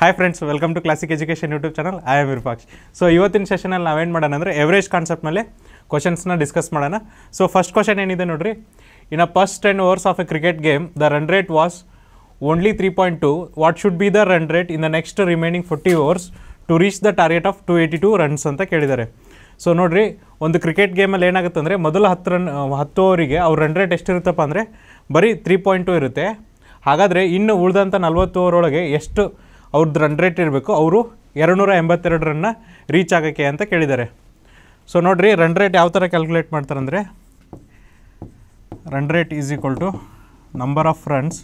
Hi friends welcome to classic education YouTube channel I am Virupaksh so ಇವತ್ತಿನ ಸೆಷನಲ್ಲಿ ಏನು ಮಾಡೋಣ ಅಂದರೆ ಎವರೇಜ್ ಮೇಲೆ ಕ್ವಶನ್ಸ್ನ ಡಿಸ್ಕಸ್ ಮಾಡೋಣ ಸೊ ಫಸ್ಟ್ ಕ್ವಶನ್ ಏನಿದೆ ನೋಡಿರಿ in a first ten overs of a cricket game the run rate was only three point two what should be the run rate in the next remaining forty overs to reach the target of two eighty two runs ಅಂತ ಕೇಳಿದ್ದಾರೆ so ನೋಡಿರಿ ಒಂದು cricket ಗೇಮಲ್ಲಿ ಏನಾಗುತ್ತೆ ಅಂದರೆ ಮೊದಲ ಹತ್ತು run ಹತ್ತು ಓವರಿಗೆ ಅವ್ರ ರನ್ ರೇಟ್ ಎಷ್ಟಿರುತ್ತಪ್ಪ ಅಂದರೆ ಬರೀ ತ್ರೀ ಪಾಯಿಂಟ್ ಟು ಇರುತ್ತೆ ಹಾಗಾದರೆ ಇನ್ನು ಉಳಿದಂಥ ನಲ್ವತ್ತು ಓವರೊಳಗೆ ಎಷ್ಟು ಅವ್ರದ್ದು ರನ್ ರೇಟ್ ಇರಬೇಕು ಅವರು ಎರಡುನೂರ ಎಂಬತ್ತೆರಡು ರನ್ನ ರೀಚ್ ಆಗೋಕ್ಕೆ ಅಂತ ಕೇಳಿದ್ದಾರೆ ಸೊ ನೋಡಿರಿ ರನ್ ರೇಟ್ ಯಾವ ಥರ ಕ್ಯಾಲ್ಕುಲೇಟ್ ಮಾಡ್ತಾರೆ ಅಂದರೆ run rate is equal to number of runs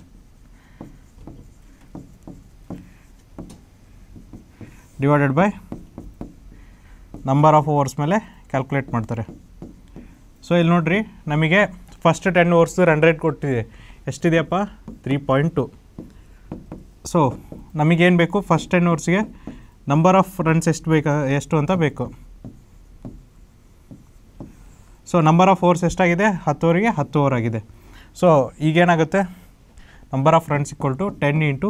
divided by number of overs ಮೇಲೆ ಕ್ಯಾಲ್ಕುಲೇಟ್ ಮಾಡ್ತಾರೆ ಸೊ ಇಲ್ಲಿ ನೋಡಿರಿ ನಮಗೆ first ten overs run rate ಕೊಟ್ಟಿದೆ ಎಷ್ಟಿದೆಯಪ್ಪ ತ್ರೀ ಪಾಯಿಂಟ್ ಟು ಸೊ ನಮಗೇನು ಬೇಕು ಫಸ್ಟ್ ಟೆನ್ ಓರ್ಸ್ಗೆ ನಂಬರ್ ಆಫ್ ರನ್ಸ್ ಎಷ್ಟು ಬೇಕು ಎಷ್ಟು ಅಂತ ಬೇಕು ಸೊ ನಂಬರ್ ಆಫ್ ಓವರ್ಸ್ ಎಷ್ಟಾಗಿದೆ ಹತ್ತು ಓವರಿಗೆ ಹತ್ತು ಓವರ್ ಆಗಿದೆ ಸೊ ಈಗೇನಾಗುತ್ತೆ number of runs equal to ten into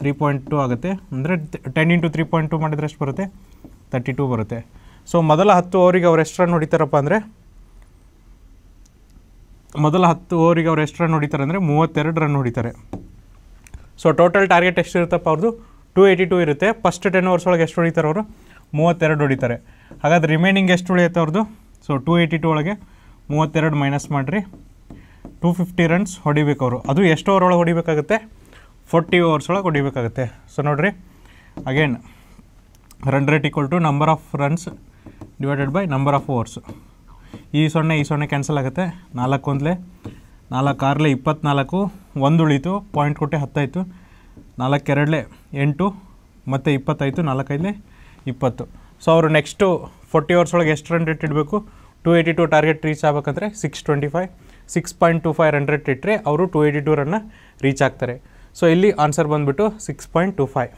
three point two ಆಗುತ್ತೆ ಅಂದರೆ ten into three point two ಮಾಡಿದರೆ ಎಷ್ಟು ಬರುತ್ತೆ ತರ್ಟಿ ಟು ಬರುತ್ತೆ ಸೊ ಮೊದಲ ಹತ್ತು ಓವರಿಗೆ ಅವ್ರು ಎಷ್ಟು ರನ್ ಹೊಡಿತಾರಪ್ಪ ಅಂದರೆ ಮೊದಲ ಹತ್ತು ಓವರಿಗೆ ಅವ್ರು ಎಷ್ಟು ರನ್ ಹೊಡಿತಾರೆ ಅಂದರೆ ಮೂವತ್ತೆರಡು ರನ್ ಹೊಡಿತಾರೆ ಸೊ ಟೋಟಲ್ ಟಾರ್ಗೆಟ್ ಎಷ್ಟು ಇರುತ್ತಪ್ಪ ಅವ್ರದ್ದು ಟು ಏಯ್ಟಿ ಟೂ ಇರುತ್ತೆ ಫಸ್ಟ್ ಟೆನ್ ಓವರ್ಸ್ ಒಳಗೆ ಎಷ್ಟು ಹೊಡಿತಾರೆ ಅವರು ಮೂವತ್ತೆರಡು ಹೊಡಿತಾರೆ ಹಾಗಾದ್ರೆ ರಿಮೈನಿಂಗ್ ಎಷ್ಟು ಉಳಿಯುತ್ತೆ ಅವ್ರದ್ದು ಸೊ ಟೂ ಏಯ್ಟಿ ಟೂ ಒಳಗೆ ಮೂವತ್ತೆರಡು ಮೈನಸ್ ಮಾಡಿರಿ ಟೂ ಫಿಫ್ಟಿ ರನ್ಸ್ ಹೊಡಿಬೇಕು ಅವರು ಅದು ಎಷ್ಟು ಓವರ್ ಒಳಗೆ ಹೊಡಿಬೇಕಾಗುತ್ತೆ ಫೋರ್ಟಿ ಓವರ್ಸ್ ಒಳಗೆ ಹೊಡಿಬೇಕಾಗುತ್ತೆ ಸೊ ನೋಡಿರಿ again run rate equal to number of runs divided by number of overs ಈ ಸೊನ್ನೆ ಈ ಸೊನ್ನೆ ಕ್ಯಾನ್ಸಲ್ ಆಗುತ್ತೆ ನಾಲ್ಕು ಒಂದಲೇ ನಾಲ್ಕು ಆರಲೆ ಇಪ್ಪತ್ತ್ನಾಲ್ಕು ಒಂದು ಉಳಿತು ಪಾಯಿಂಟ್ ಕೊಟ್ಟೆ ಹತ್ತಾಯಿತು ನಾಲ್ಕೆರಡಲೆ ಎಂಟು ಮತ್ತು ಇಪ್ಪತ್ತಾಯಿತು ನಾಲ್ಕೈದಲೆ ಇಪ್ಪತ್ತು ಸೊ ಅವರು ನೆಕ್ಸ್ಟು ಫೋರ್ಟಿ ಅವರ್ಸ್ ಒಳಗೆ ಎಷ್ಟು ರನ್ ರೇಟ್ ಇಡಬೇಕು two eighty two target reach ಆಗಬೇಕಂದ್ರೆ six twenty five six point two five run rate ಇಟ್ಟರೆ ಅವರು ಟು ಏಯ್ಟಿ ಟು ರನ್ನ ರೀಚ್ ಆಗ್ತಾರೆ ಸೊ ಇಲ್ಲಿ ಆನ್ಸರ್ ಬಂದುಬಿಟ್ಟು six point two five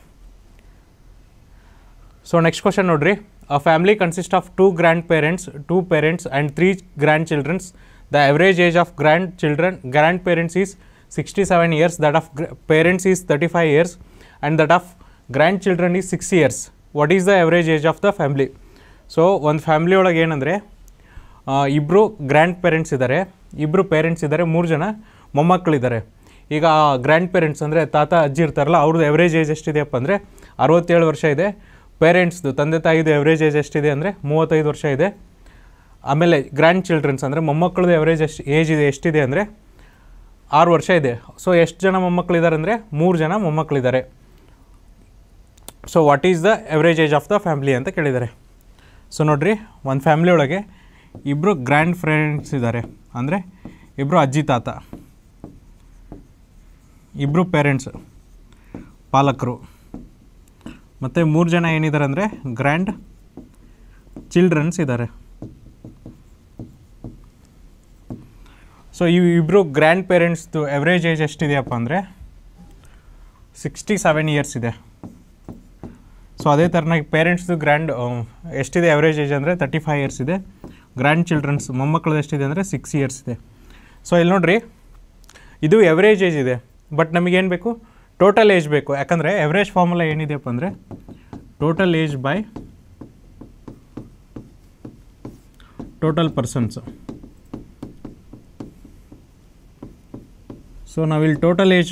so next question ನೋಡಿರಿ a family consist of two grandparents two parents and three grandchildrens the average age of grandchildren grandparents is 67 of that of parents is 35 years and of of grandchildren is 6 years what is the average age of the family so ಒಂದು family ಒಳಗೆ ಏನಂದರೆ ಇಬ್ಬರು grand parents ಇದ್ದಾರೆ ಇಬ್ಬರು parents ಇದ್ದಾರೆ ಮೂರು ಜನ ಮೊಮ್ಮಕ್ಕಳಿದ್ದಾರೆ ಈಗ ಗ್ರ್ಯಾಂಡ್ ಪೇರೆಂಟ್ಸ್ ಅಂದರೆ ತಾತ ಅಜ್ಜಿ ಇರ್ತಾರಲ್ಲ ಅವ್ರದ್ದು ಎವ್ರೇಜ್ ಏಜ್ ಅಪ್ಪ ಅಂದರೆ ಅರವತ್ತೇಳು ವರ್ಷ ಇದೆ ಪೇರೆಂಟ್ಸ್ದು ತಂದೆ ತಾಯಿದು ಎವ್ರೇಜ್ ಏಜ್ ಎಷ್ಟಿದೆ ಅಂದರೆ ಮೂವತ್ತೈದು ವರ್ಷ ಇದೆ ಆಮೇಲೆ ಗ್ರ್ಯಾಂಡ್ ಚಿಲ್ಡ್ರನ್ಸ್ ಅಂದರೆ ಮೊಮ್ಮಕ್ಕಳದ್ದು ಎವರೇಜ್ ಎಷ್ಟು ಏಜ್ ಇದೆ ಎಷ್ಟಿದೆ ಅಂದರೆ ಆರು ವರ್ಷ ಇದೆ ಸೊ ಎಷ್ಟು ಜನ ಮೊಮ್ಮಕ್ಕಳಿದ್ದಾರೆ ಅಂದರೆ ಮೂರು ಜನ ಮೊಮ್ಮಕ್ಕಳಿದ್ದಾರೆ so what is the average age of the family ಅಂತ ಕೇಳಿದ್ದಾರೆ ಸೊ ನೋಡಿರಿ ಒಂದು ಫ್ಯಾಮ್ಲಿ ಒಳಗೆ ಇಬ್ಬರು ಗ್ರ್ಯಾಂಡ್ ಫ್ರೆಂಡ್ಸ್ ಇದ್ದಾರೆ ಅಂದರೆ ಇಬ್ಬರು ಅಜ್ಜಿ ತಾತ ಇಬ್ಬರು ಪೇರೆಂಟ್ಸ್ ಪಾಲಕರು ಮತ್ತು ಮೂರು ಜನ ಏನಿದ್ದಾರೆ ಅಂದರೆ ಗ್ರ್ಯಾಂಡ್ ಚಿಲ್ಡ್ರನ್ಸ್ ಇದ್ದಾರೆ ಸೊ ಇವು ಇಬ್ಬರು ಗ್ರ್ಯಾಂಡ್ ಪೇರೆಂಟ್ಸ್ದು ಎವರೇಜ್ ಏಜ್ ಎಷ್ಟಿದೆಯಪ್ಪ ಅಂದರೆ ಸಿಕ್ಸ್ಟಿ ಸೆವೆನ್ ಇಯರ್ಸ್ ಇದೆ ಸೊ ಅದೇ ಥರನಾಗಿ ಪೇರೆಂಟ್ಸ್ದು ಗ್ರ್ಯಾಂಡ್ ಎಷ್ಟಿದೆ ಎವ್ರೇಜ್ ಏಜ್ ಅಂದರೆ ತರ್ಟಿ ಫೈವ್ ಇಯರ್ಸ್ ಇದೆ ಗ್ರ್ಯಾಂಡ್ ಚಿಲ್ಡ್ರನ್ಸ್ ಮೊಮ್ಮಕ್ಕಳದ್ದು ಎಷ್ಟಿದೆ ಅಂದರೆ ಸಿಕ್ಸ್ ಇಯರ್ಸ್ ಇದೆ ಸೊ ಇಲ್ಲಿ ನೋಡಿರಿ ಇದು ಎವ್ರೇಜ್ ಏಜ್ ಇದೆ ಬಟ್ ನಮಗೇನು ಬೇಕು ಟೋಟಲ್ ಏಜ್ ಬೇಕು ಯಾಕಂದರೆ ಎವ್ರೇಜ್ ಫಾರ್ಮುಲಾ ಏನಿದೆಯಪ್ಪ ಅಂದರೆ total age by total persons so ನಾವಿಲ್ಲಿ ಟೋಟಲ್ ಏಜ್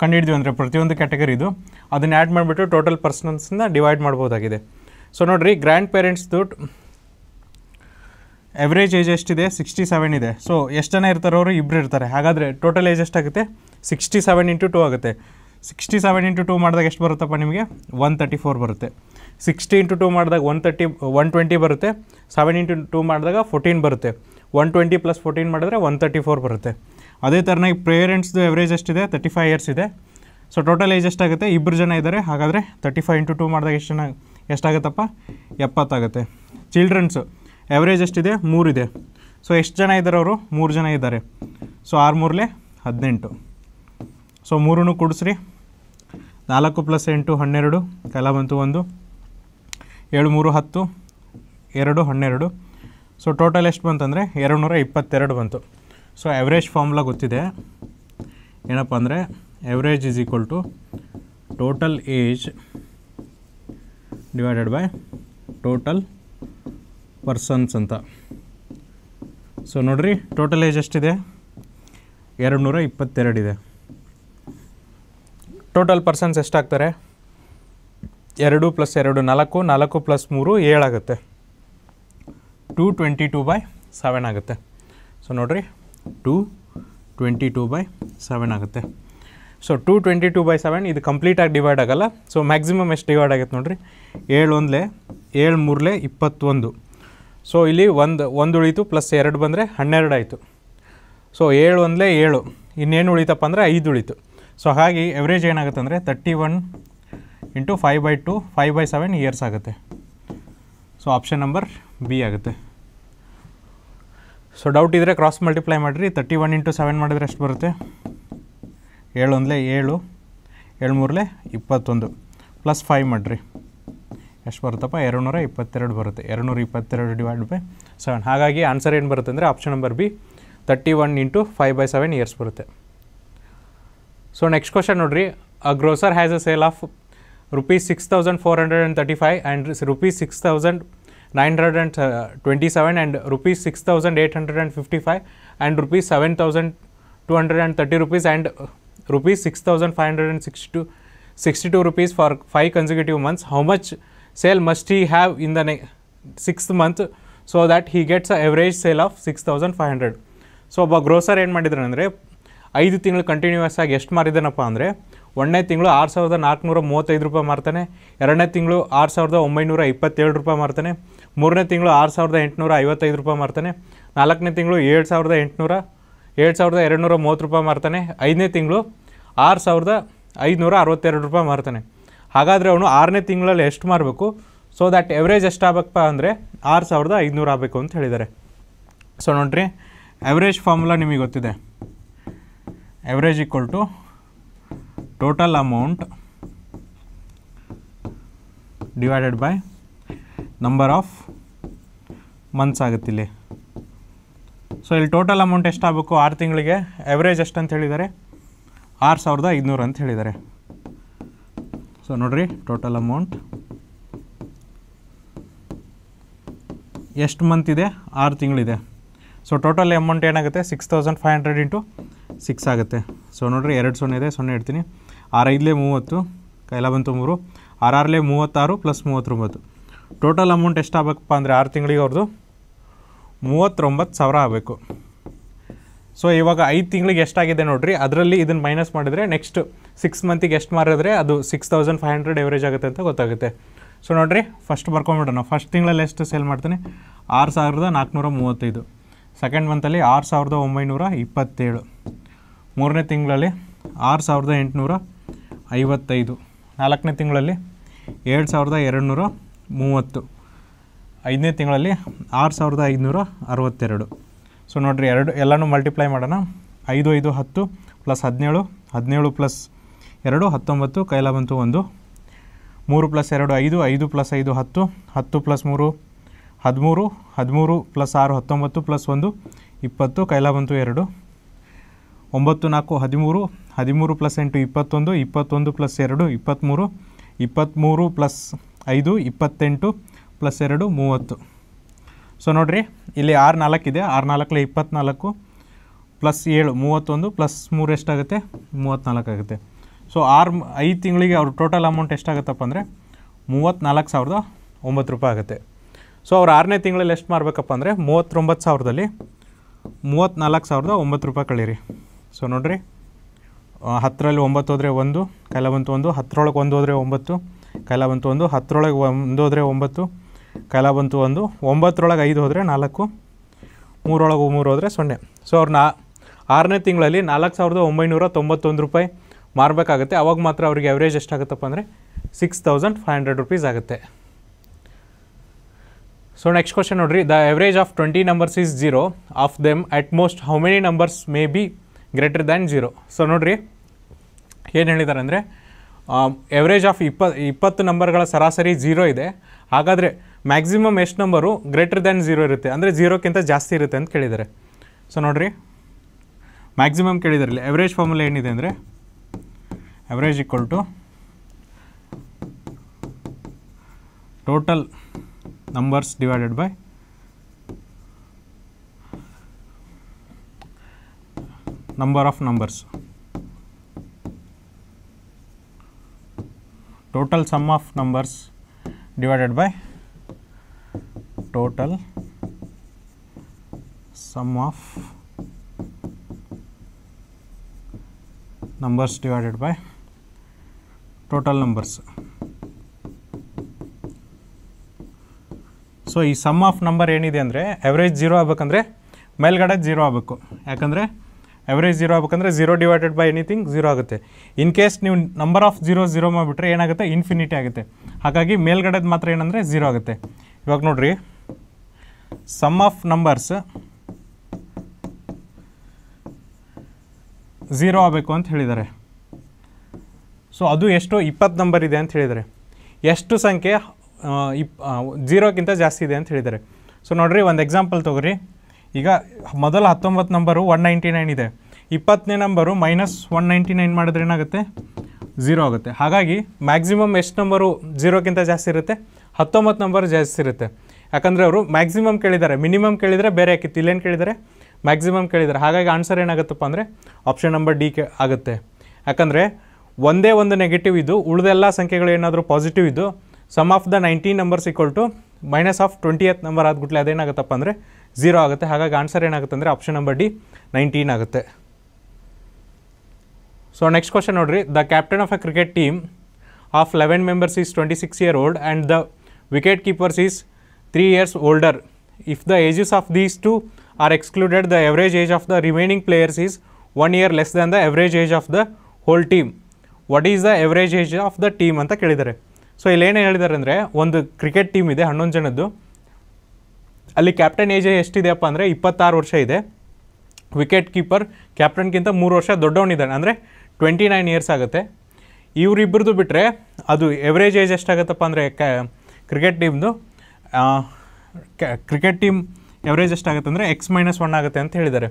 ಕಂಡು ಅಂದರೆ ಪ್ರತಿಯೊಂದು ಕ್ಯಾಟಗರಿದು ಅದನ್ನು ಆ್ಯಡ್ ಮಾಡಿಬಿಟ್ಟು ಟೋಟಲ್ ಪರ್ಸನ್ಸ್ನ ಡಿವೈಡ್ ಮಾಡ್ಬೋದಾಗಿದೆ ಸೊ ನೋಡಿರಿ ಗ್ರ್ಯಾಂಡ್ ಪೇರೆಂಟ್ಸ್ದು ಎವ್ರೇಜ್ ಏಜ್ ಎಷ್ಟಿದೆ ಸಿಕ್ಸ್ಟಿ ಸೆವೆನ್ ಇದೆ ಸೊ ಎಷ್ಟು ಜನ ಇರ್ತಾರೋ ಅವರು ಇಬ್ಬರು ಇರ್ತಾರೆ ಹಾಗಾದರೆ ಟೋಟಲ್ ಏಜ್ ಎಷ್ಟಾಗುತ್ತೆ ಸಿಕ್ಸ್ಟಿ ಸೆವೆನ್ ಇಂಟು ಟೂ ಆಗುತ್ತೆ ಸಿಕ್ಸ್ಟಿ ಸೆವೆನ್ ಇಂಟು ಟೂ ಮಾಡಿದಾಗ ಎಷ್ಟು ಬರುತ್ತಪ್ಪ ನಿಮಗೆ ಒನ್ ತರ್ಟಿ ಫೋರ್ ಬರುತ್ತೆ ಸಿಕ್ಸ್ಟಿ ಇಂಟು ಟೂ ಮಾಡಿದಾಗ ಒನ್ ತರ್ಟಿ ಒನ್ ಟ್ವೆಂಟಿ ಬರುತ್ತೆ ಸೆವೆನ್ ಇಂಟು ಟೂ ಮಾಡಿದಾಗ ಫೋರ್ಟೀನ್ ಬರುತ್ತೆ ಒನ್ ಟ್ವೆಂಟಿ ಪ್ಲಸ್ ಫೋರ್ಟೀನ್ ಮಾಡಿದ್ರೆ ಒನ್ ತರ್ಟಿ ಫೋರ್ ಬರುತ್ತೆ ಅದೇ ಥರನಾಗಿ ಪೇರೆಂಟ್ಸ್ದು ಎವ್ರೇಜ್ ಎಷ್ಟಿದೆ ತರ್ಟಿ ಫೈವ್ ಇಯರ್ಸ್ ಇದೆ ಸೊ ಟೋಟಲ್ ಏಜ್ ಎಷ್ಟಾಗುತ್ತೆ ಇಬ್ಬರು ಜನ ಇದ್ದಾರೆ ಹಾಗಾದರೆ ತರ್ಟಿ ಫೈವ್ ಇಂಟು ಟೂ ಮಾಡಿದಾಗ ಎಷ್ಟು ಜನ ಎಷ್ಟಾಗುತ್ತಪ್ಪ ಎಪ್ಪತ್ತಾಗುತ್ತೆ ಚಿಲ್ಡ್ರನ್ಸು ಎವ್ರೇಜ್ ಎಷ್ಟಿದೆ ಮೂರಿದೆ ಸೊ ಎಷ್ಟು ಜನ ಇದ್ದಾರೆ ಅವರು ಮೂರು ಜನ ಇದ್ದಾರೆ ಸೊ ಆರು ಮೂರಲೇ ಹದಿನೆಂಟು ಸೊ ಮೂರೂ ಕೂಡಿಸ್ರಿ ನಾಲ್ಕು ಪ್ಲಸ್ ಎಂಟು ಹನ್ನೆರಡು ಕೆಲ ಬಂತು ಒಂದು ಏಳು ಮೂರು ಹತ್ತು ಎರಡು ಹನ್ನೆರಡು ಸೊ ಟೋಟಲ್ ಎಷ್ಟು ಬಂತಂದರೆ ಎರಡು ನೂರ ಇಪ್ಪತ್ತೆರಡು ಬಂತು ಸೊ ಎವರೇಜ್ ಫಾರ್ಮ್ಲ ಗೊತ್ತಿದೆ ಏನಪ್ಪ ಅಂದರೆ average is equal to total age divided by total persons ಅಂತ ಸೊ ನೋಡ್ರಿ ಟೋಟಲ್ ಏಜ್ ಎಷ್ಟಿದೆ ಎರಡು ನೂರ ಇಪ್ಪತ್ತೆರಡಿದೆ ಟೋಟಲ್ ಪರ್ಸನ್ಸ್ ಎಷ್ಟಾಗ್ತಾರೆ ಎರಡು ಪ್ಲಸ್ ಎರಡು ನಾಲ್ಕು ನಾಲ್ಕು ಪ್ಲಸ್ ಮೂರು ಏಳಾಗುತ್ತೆ two twenty two by seven ಆಗುತ್ತೆ ಸೊ ನೋಡಿರಿ two twenty two by seven ಆಗುತ್ತೆ so two twenty two by seven ಇದು ಕಂಪ್ಲೀಟಾಗಿ ಡಿವೈಡ್ ಆಗೋಲ್ಲ ಸೊ ಮ್ಯಾಕ್ಸಿಮಮ್ ಎಷ್ಟು ಡಿವೈಡ್ ಆಗುತ್ತೆ ನೋಡಿರಿ ಏಳು ಒಂದಲೇ ಏಳು ಮೂರಲೆ ಇಪ್ಪತ್ತೊಂದು ಸೊ ಇಲ್ಲಿ ಒಂದು ಒಂದು ಉಳಿತು ಪ್ಲಸ್ ಎರಡು ಬಂದರೆ ಹನ್ನೆರಡು ಆಯಿತು ಸೊ ಏಳು ಒಂದಲೇ ಏಳು ಇನ್ನೇನು ಉಳಿತಪ್ಪ ಅಂದರೆ ಐದು ಉಳಿತು ಸೊ ಹಾಗಾಗಿ ಎವ್ರೇಜ್ ಏನಾಗುತ್ತೆ ಅಂದರೆ thirty one into five by two five by seven years ಆಗುತ್ತೆ ಸೊ ಆಪ್ಷನ್ ನಂಬರ್ ಬಿ ಆಗುತ್ತೆ ಸೊ ಡೌಟ್ ಇದ್ದರೆ ಕ್ರಾಸ್ ಮಲ್ಟಿಪ್ಲೈ ಮಾಡಿರಿ ತರ್ಟಿ ಒನ್ ಇಂಟು ಸೆವೆನ್ ಮಾಡಿದ್ರೆ ಎಷ್ಟು ಬರುತ್ತೆ ಏಳು ಒಂದಲೇ ಏಳು ಏಳು ಮೂರಲೆ ಇಪ್ಪತ್ತೊಂದು ಪ್ಲಸ್ ಫೈವ್ ಮಾಡಿರಿ ಎಷ್ಟು ಬರುತ್ತಪ್ಪ ಎರಡು ನೂರ ಇಪ್ಪತ್ತೆರಡು ಬರುತ್ತೆ ಎರಡು ನೂರ ಇಪ್ಪತ್ತೆರಡು ಡಿವೈಡ್ ಬೈ ಸೆವೆನ್ ಹಾಗಾಗಿ ಆನ್ಸರ್ ಏನು ಬರುತ್ತೆ ಅಂದರೆ option number B thirty one into five by seven years ಬರುತ್ತೆ ಸೊ ನೆಕ್ಸ್ಟ್ ಕ್ವಶನ್ ನೋಡಿರಿ a grocer has a sale of rupees six thousand four hundred and thirty five and rupees six thousand 927 and rupees 6855 and rupees 7230 rupees and rupees 6562 62 rupees for 5 consecutive months. How much sale must he have in the 6th month so that he gets an average sale of 6500. So, a grocer ಏನು ಮಾಡಿದ್ರು ಅಂದರೆ ಐದು ತಿಂಗಳು continuous ಆಗಿ ಎಷ್ಟು ಮಾರಿದ್ದಾನಪ್ಪ ಅಂದರೆ ಒಂದನೇ ತಿಂಗಳು ಆರು ಸಾವಿರದ ನಾಲ್ಕುನೂರ ಮೂವತ್ತೈದು ರೂಪಾಯಿ ಮಾರ್ತಾನೆ ಎರಡನೇ ತಿಂಗಳು ಆರು ಸಾವಿರದ ಒಂಬೈನೂರ ಇಪ್ಪತ್ತೇಳು ರೂಪಾಯಿ ಮಾರ್ತಾನೆ ಮೂರನೇ ತಿಂಗಳು ಆರು ಸಾವಿರದ ಎಂಟುನೂರ ಐವತ್ತೈದು ರೂಪಾಯಿ ಮಾರ್ತಾನೆ ನಾಲ್ಕನೇ ತಿಂಗಳು ಏಳು ಸಾವಿರದ ಎಂಟುನೂರ ಏಳು ಸಾವಿರದ ಎರಡುನೂರ ಮೂವತ್ತು ರೂಪಾಯಿ ಮಾರ್ತಾನೆ ಐದನೇ ತಿಂಗಳು ಆರು ಸಾವಿರದ ಐದುನೂರ ಅರವತ್ತೆರಡು ರೂಪಾಯಿ ಮಾರ್ತಾನೆ ಹಾಗಾದರೆ ಅವನು ಆರನೇ ತಿಂಗಳಲ್ಲಿ ಎಷ್ಟು ಮಾರಬೇಕು ಸೊ ದ್ಯಾಟ್ ಎವ್ರೇಜ್ ಎಷ್ಟಾಗಬೇಕಪ್ಪ ಅಂದರೆ ಆರು ಸಾವಿರದ ಐದುನೂರ ಆಗಬೇಕು ಅಂತ ಹೇಳಿದ್ದಾರೆ ಸೊ ನೋಡ್ರಿ ಎವ್ರೇಜ್ ಫಾರ್ಮುಲಾ ನಿಮಗೆ ಗೊತ್ತಿದೆ average equal to total amount divided by number of months ಆಗುತ್ತೆ ಇಲ್ಲಿ ಸೊ ಇಲ್ಲಿ ಟೋಟಲ್ ಅಮೌಂಟ್ ಎಷ್ಟಾಗಬೇಕು ಆರು ತಿಂಗಳಿಗೆ ಎವರೇಜ್ ಎಷ್ಟು ಅಂತ ಹೇಳಿದ್ದಾರೆ ಆರು ಸಾವಿರದ ಐದುನೂರು ಅಂತ ಹೇಳಿದ್ದಾರೆ ಸೊ ನೋಡಿರಿ ಟೋಟಲ್ ಅಮೌಂಟ್ ಎಷ್ಟು ಮಂತ್ ಇದೆ ಆರು ತಿಂಗಳಿದೆ ಸೊ ಟೋಟಲ್ ಅಮೌಂಟ್ ಏನಾಗುತ್ತೆ six thousand five hundred into six ಆಗುತ್ತೆ ಸೊ ನೋಡಿರಿ ಎರಡು ಸೊನ್ನೆ ಇದೆ ಸೊನ್ನೆ ಇಡ್ತೀನಿ ಆರೈದಲೇ ಮೂವತ್ತು ಕೈಲ ಬಂತು ಮೂರು ಆರಾರಲೇ ಮೂವತ್ತಾರು ಪ್ಲಸ್ ಮೂವತ್ತೊಂಬತ್ತು ಟೋಟಲ್ ಅಮೌಂಟ್ ಎಷ್ಟಾಗಬೇಕಪ್ಪ ಅಂದರೆ ಆರು ತಿಂಗಳಿಗೆ ಅವ್ರದ್ದು ಮೂವತ್ತೊಂಬತ್ತು ಸಾವಿರ ಆಗಬೇಕು ಸೊ ಇವಾಗ ಐದು ತಿಂಗಳಿಗೆ ಎಷ್ಟಾಗಿದೆ ನೋಡಿರಿ ಅದರಲ್ಲಿ ಇದನ್ನು ಮೈನಸ್ ಮಾಡಿದರೆ ನೆಕ್ಸ್ಟ್ ಸಿಕ್ಸ್ ಮಂತಿಗೆ ಎಷ್ಟು ಮಾರಿದ್ರೆ ಅದು six thousand five hundred average ಆಗುತ್ತೆ ಅಂತ ಗೊತ್ತಾಗುತ್ತೆ ಸೊ ನೋಡಿರಿ ಫಸ್ಟ್ ಬರ್ಕೊಂಬಿಡೋಣ ಫಸ್ಟ್ ತಿಂಗಳಲ್ಲಿ ಎಷ್ಟು ಸೇಲ್ ಮಾಡ್ತೀನಿ ಆರು ಸಾವಿರದ ನಾಲ್ಕುನೂರ ಮೂವತ್ತೈದು ಸೆಕೆಂಡ್ ಮಂತಲ್ಲಿ ಆರು ಸಾವಿರದ ಒಂಬೈನೂರ ಇಪ್ಪತ್ತೇಳು ಮೂರನೇ ತಿಂಗಳಲ್ಲಿ ಆರು ಸಾವಿರದ ಎಂಟುನೂರ ಐವತ್ತೈದು ನಾಲ್ಕನೇ ತಿಂಗಳಲ್ಲಿ ಏಳು ಸಾವಿರದ ಎರಡು ಮೂವತ್ತು ಐದನೇ ತಿಂಗಳಲ್ಲಿ ಆರು ಸಾವಿರದ ಐದುನೂರ ಅರವತ್ತೆರಡು ಸೊ ನೋಡಿರಿ ಎರಡು ಎಲ್ಲನೂ ಮಲ್ಟಿಪ್ಲೈ ಮಾಡೋಣ ಐದು ಐದು ಹತ್ತು ಪ್ಲಸ್ ಹದಿನೇಳು ಹದಿನೇಳು ಪ್ಲಸ್ ಎರಡು ಹತ್ತೊಂಬತ್ತು ಕೈಲ ಬಂತು ಒಂದು ಮೂರು ಪ್ಲಸ್ ಎರಡು ಐದು ಐದು ಪ್ಲಸ್ ಐದು ಹತ್ತು ಹತ್ತು ಪ್ಲಸ್ ಮೂರು ಹದಿಮೂರು ಹದಿಮೂರು ಪ್ಲಸ್ ಆರು ಹತ್ತೊಂಬತ್ತು ಪ್ಲಸ್ ಒಂದು ಇಪ್ಪತ್ತು ಕೈಲ ಬಂತು ಎರಡು ಒಂಬತ್ತು ನಾಲ್ಕು ಹದಿಮೂರು ಹದಿಮೂರು ಪ್ಲಸ್ ಎಂಟು ಇಪ್ಪತ್ತೊಂದು ಇಪ್ಪತ್ತೊಂದು ಪ್ಲಸ್ ಎರಡು ಇಪ್ಪತ್ತ್ಮೂರು ಇಪ್ಪತ್ತ್ಮೂರು ಪ್ಲಸ್ ಐದು ಇಪ್ಪತ್ತೆಂಟು ಪ್ಲಸ್ ಎರಡು ಮೂವತ್ತು ಸೊ ನೋಡಿರಿ ಇಲ್ಲಿ ಆರು ನಾಲ್ಕಿದೆ ಆರು ನಾಲ್ಕಲ್ಲಿ ಇಪ್ಪತ್ತ್ನಾಲ್ಕು ಪ್ಲಸ್ ಏಳು ಮೂವತ್ತೊಂದು ಪ್ಲಸ್ ಮೂರು ಎಷ್ಟಾಗುತ್ತೆ ಮೂವತ್ತ್ನಾಲ್ಕು ಆಗುತ್ತೆ ಸೊ ಆರು ಐದು ತಿಂಗಳಿಗೆ ಅವ್ರ ಟೋಟಲ್ ಅಮೌಂಟ್ ಎಷ್ಟಾಗತ್ತಪ್ಪ ಅಂದರೆ ಮೂವತ್ತ್ನಾಲ್ಕು ಸಾವಿರದ ಒಂಬತ್ತು ರೂಪಾಯಿ ಆಗುತ್ತೆ ಸೊ ಅವ್ರು ಆರನೇ ತಿಂಗಳಲ್ಲಿ ಎಷ್ಟು ಮಾಡಬೇಕಪ್ಪ ಅಂದರೆ ಮೂವತ್ತೊಂಬತ್ತು ಸಾವಿರದಲ್ಲಿ ಮೂವತ್ತ್ನಾಲ್ಕು ಸಾವಿರದ ಒಂಬತ್ತು ರೂಪಾಯಿ ಕಳೀರಿ ಸೊ ನೋಡಿರಿ ಹತ್ತರಲ್ಲಿ ಒಂಬತ್ತು ಹೋದರೆ ಒಂದು ಕೈಲ ಬಂತು ಒಂದು ಹತ್ತರೊಳಗೆ ಒಂದು ಹೋದರೆ ಒಂಬತ್ತು ಕೈಲ ಬಂತು ಒಂದು ಹತ್ತರೊಳಗೆ ಒಂದು ಹೋದರೆ ಒಂಬತ್ತು ಕೈಲ ಬಂತು ಒಂದು ಒಂಬತ್ತರೊಳಗೆ ಐದು ಹೋದರೆ ನಾಲ್ಕು ಮೂರೊಳಗೆ ಮೂರು ಹೋದರೆ ಸೊನ್ನೆ ಸೊ ಅವ್ರು ನಾ ಆರನೇ ತಿಂಗಳಲ್ಲಿ ನಾಲ್ಕು ಸಾವಿರದ ಒಂಬೈನೂರ ತೊಂಬತ್ತೊಂದು ರೂಪಾಯಿ ಮಾರಬೇಕಾಗುತ್ತೆ ಅವಾಗ ಮಾತ್ರ ಅವ್ರಿಗೆ ಅವರೇಜ್ ಎಷ್ಟಾಗುತ್ತಪ್ಪ ಅಂದರೆ six thousand five hundred rupees ಆಗುತ್ತೆ ಸೊ ನೆಕ್ಸ್ಟ್ ಕ್ವಶನ್ ನೋಡಿರಿ the average of twenty numbers is zero of them at most how many numbers may be greater than zero so ನೋಡಿರಿ ಏನು ಹೇಳಿದ್ದಾರೆ ಅಂದರೆ ಎವರೇಜ್ ಆಫ್ ಇಪ್ಪ ಇಪ್ಪತ್ತು ನಂಬರ್ಗಳ ಸರಾಸರಿ ಜೀರೋ ಇದೆ ಹಾಗಾದರೆ ಮ್ಯಾಕ್ಸಿಮಮ್ ಎಷ್ಟು ನಂಬರು ಗ್ರೇಟರ್ ದ್ಯಾನ್ ಝೀರೋ ಇರುತ್ತೆ ಅಂದರೆ ಝೀರೋಕ್ಕಿಂತ ಜಾಸ್ತಿ ಇರುತ್ತೆ ಅಂತ ಕೇಳಿದ್ದಾರೆ ಸೊ ನೋಡಿರಿ ಮ್ಯಾಕ್ಸಿಮಮ್ ಕೇಳಿದ್ರಲ್ಲಿ ಎವರೇಜ್ ಫಾರ್ಮುಲಾ ಏನಿದೆ ಅಂದರೆ average equal to total numbers divided by number of numbers total sum of numbers divided by total sum of numbers divided by total numbers. So ಈ ಸಮ್ ಆಫ್ ನಂಬರ್ ಏನಿದೆ ಅಂದರೆ average zero ಆಗಬೇಕಂದ್ರೆ ಮೇಲ್ಗಡೆ zero ಆಗಬೇಕು ಯಾಕಂದರೆ average zero ಆಗಬೇಕಂದ್ರೆ zero divided by anything zero ಆಗುತ್ತೆ in case ನೀವು ನಂಬರ್ ಆಫ್ ಜೀರೋ ಜೀರೋ ಮಾಡಿಬಿಟ್ರೆ ಏನಾಗುತ್ತೆ ಇನ್ಫಿನಿಟಿ ಆಗುತ್ತೆ ಹಾಗಾಗಿ ಮೇಲ್ಗಡೆದು ಮಾತ್ರ ಏನಂದರೆ ಜೀರೋ ಆಗುತ್ತೆ ಇವಾಗ ನೋಡ್ರಿ ಸಮ್ ಆಫ್ ನಂಬರ್ಸ್ ಝೀರೋ ಆಗಬೇಕು ಅಂತ ಹೇಳಿದ್ದಾರೆ ಸೊ ಅದು ಎಷ್ಟು ಇಪ್ಪತ್ತು ನಂಬರ್ ಇದೆ ಅಂತ ಹೇಳಿದ್ದಾರೆ ಎಷ್ಟು ಸಂಖ್ಯೆ ಇಪ್ ಜೀರೋಕ್ಕಿಂತ ಜಾಸ್ತಿ ಇದೆ ಅಂತ ಹೇಳಿದ್ದಾರೆ ಸೊ ನೋಡಿರಿ ಒಂದು ಎಕ್ಸಾಂಪಲ್ ತೊಗೊರಿ ಈಗ ಮೊದಲು ಹತ್ತೊಂಬತ್ತು ನಂಬರು ಒನ್ ನೈಂಟಿ ನೈನ್ ಇದೆ ಇಪ್ಪತ್ತನೇ number minus one ninety nine ಮಾಡಿದ್ರೆ ಏನಾಗುತ್ತೆ ಝೀರೋ ಆಗುತ್ತೆ ಹಾಗಾಗಿ ಮ್ಯಾಕ್ಸಿಮಮ್ ಎಷ್ಟು ನಂಬರು ಝೀರೋಕ್ಕಿಂತ ಜಾಸ್ತಿ ಇರುತ್ತೆ ಹತ್ತೊಂಬತ್ತು ನಂಬರ್ ಜಾಸ್ತಿ ಇರುತ್ತೆ ಯಾಕಂದರೆ ಅವರು ಮ್ಯಾಕ್ಸಿಮಮ್ ಕೇಳಿದ್ದಾರೆ ಮಿನಿಮಮ್ ಕೇಳಿದರೆ ಬೇರೆ ಯಾಕಿತ್ತು ಇಲ್ಲೇನು ಕೇಳಿದರೆ ಮ್ಯಾಕ್ಸಿಮಮ್ ಕೇಳಿದ್ದಾರೆ ಹಾಗಾಗಿ ಆನ್ಸರ್ ಏನಾಗುತ್ತಪ್ಪ ಅಂದರೆ ಆಪ್ಷನ್ ನಂಬರ್ ಡಿ ಕೆ ಆಗುತ್ತೆ ಯಾಕಂದರೆ ಒಂದೇ ಒಂದು ನೆಗೆಟಿವ್ ಇದ್ದು ಉಳಿದೆಲ್ಲ ಸಂಖ್ಯೆಗಳು ಏನಾದರೂ ಪಾಸಿಟಿವ್ ಇದ್ದು sum of the nineteen numbers equal to minus of twenty eighth number ಆದ್ಬಿಟ್ಲೆ ಅದೇನಾಗುತ್ತಪ್ಪ ಅಂದರೆ ಝೀರೋ ಆಗುತ್ತೆ ಹಾಗಾಗಿ ಆನ್ಸರ್ ಏನಾಗುತ್ತೆ ಅಂದರೆ ಆಪ್ಷನ್ ನಂಬರ್ ಡಿ ನೈನ್ಟೀನ್ ಆಗುತ್ತೆ ಸೊ ನೆಕ್ಸ್ಟ್ ಕ್ವಶನ್ ನೋಡಿರಿ the captain of a cricket team of eleven members is twenty six year old and the wicket keeper's is three years older if the ages of these two are excluded the average age of the remaining players is one year less than the average age of the whole team what is the average age of the team ಅಂತ ಕೇಳಿದ್ದಾರೆ so ಇಲ್ಲೇನು ಹೇಳಿದ್ದಾರೆ ಅಂದರೆ ಒಂದು cricket team ಇದೆ ಹನ್ನೊಂದು ಜನದ್ದು ಅಲ್ಲಿ ಕ್ಯಾಪ್ಟನ್ ಏಜ್ ಎಷ್ಟಿದೆಯಪ್ಪ ಅಂದರೆ ಇಪ್ಪತ್ತಾರು ವರ್ಷ ಇದೆ ವಿಕೆಟ್ ಕೀಪರ್ ಕ್ಯಾಪ್ಟನ್ಗಿಂತ ಮೂರು ವರ್ಷ ದೊಡ್ಡವನಿದ್ದಾನೆ ಅಂದರೆ ಟ್ವೆಂಟಿ ನೈನ್ ಇಯರ್ಸ್ ಆಗುತ್ತೆ ಇವರಿಬ್ಬರದು ಬಿಟ್ಟರೆ ಅದು ಎವ್ರೇಜ್ ಏಜ್ ಎಷ್ಟಾಗುತ್ತಪ್ಪ ಅಂದರೆ ಕ್ರಿಕೆಟ್ ಟೀಮ್ದು ಕ್ರಿಕೆಟ್ ಟೀಮ್ ಎವ್ರೇಜ್ ಎಷ್ಟಾಗುತ್ತೆ ಅಂದರೆ ಎಕ್ಸ್ ಮೈನಸ್ ಒನ್ ಆಗುತ್ತೆ ಅಂತ ಹೇಳಿದ್ದಾರೆ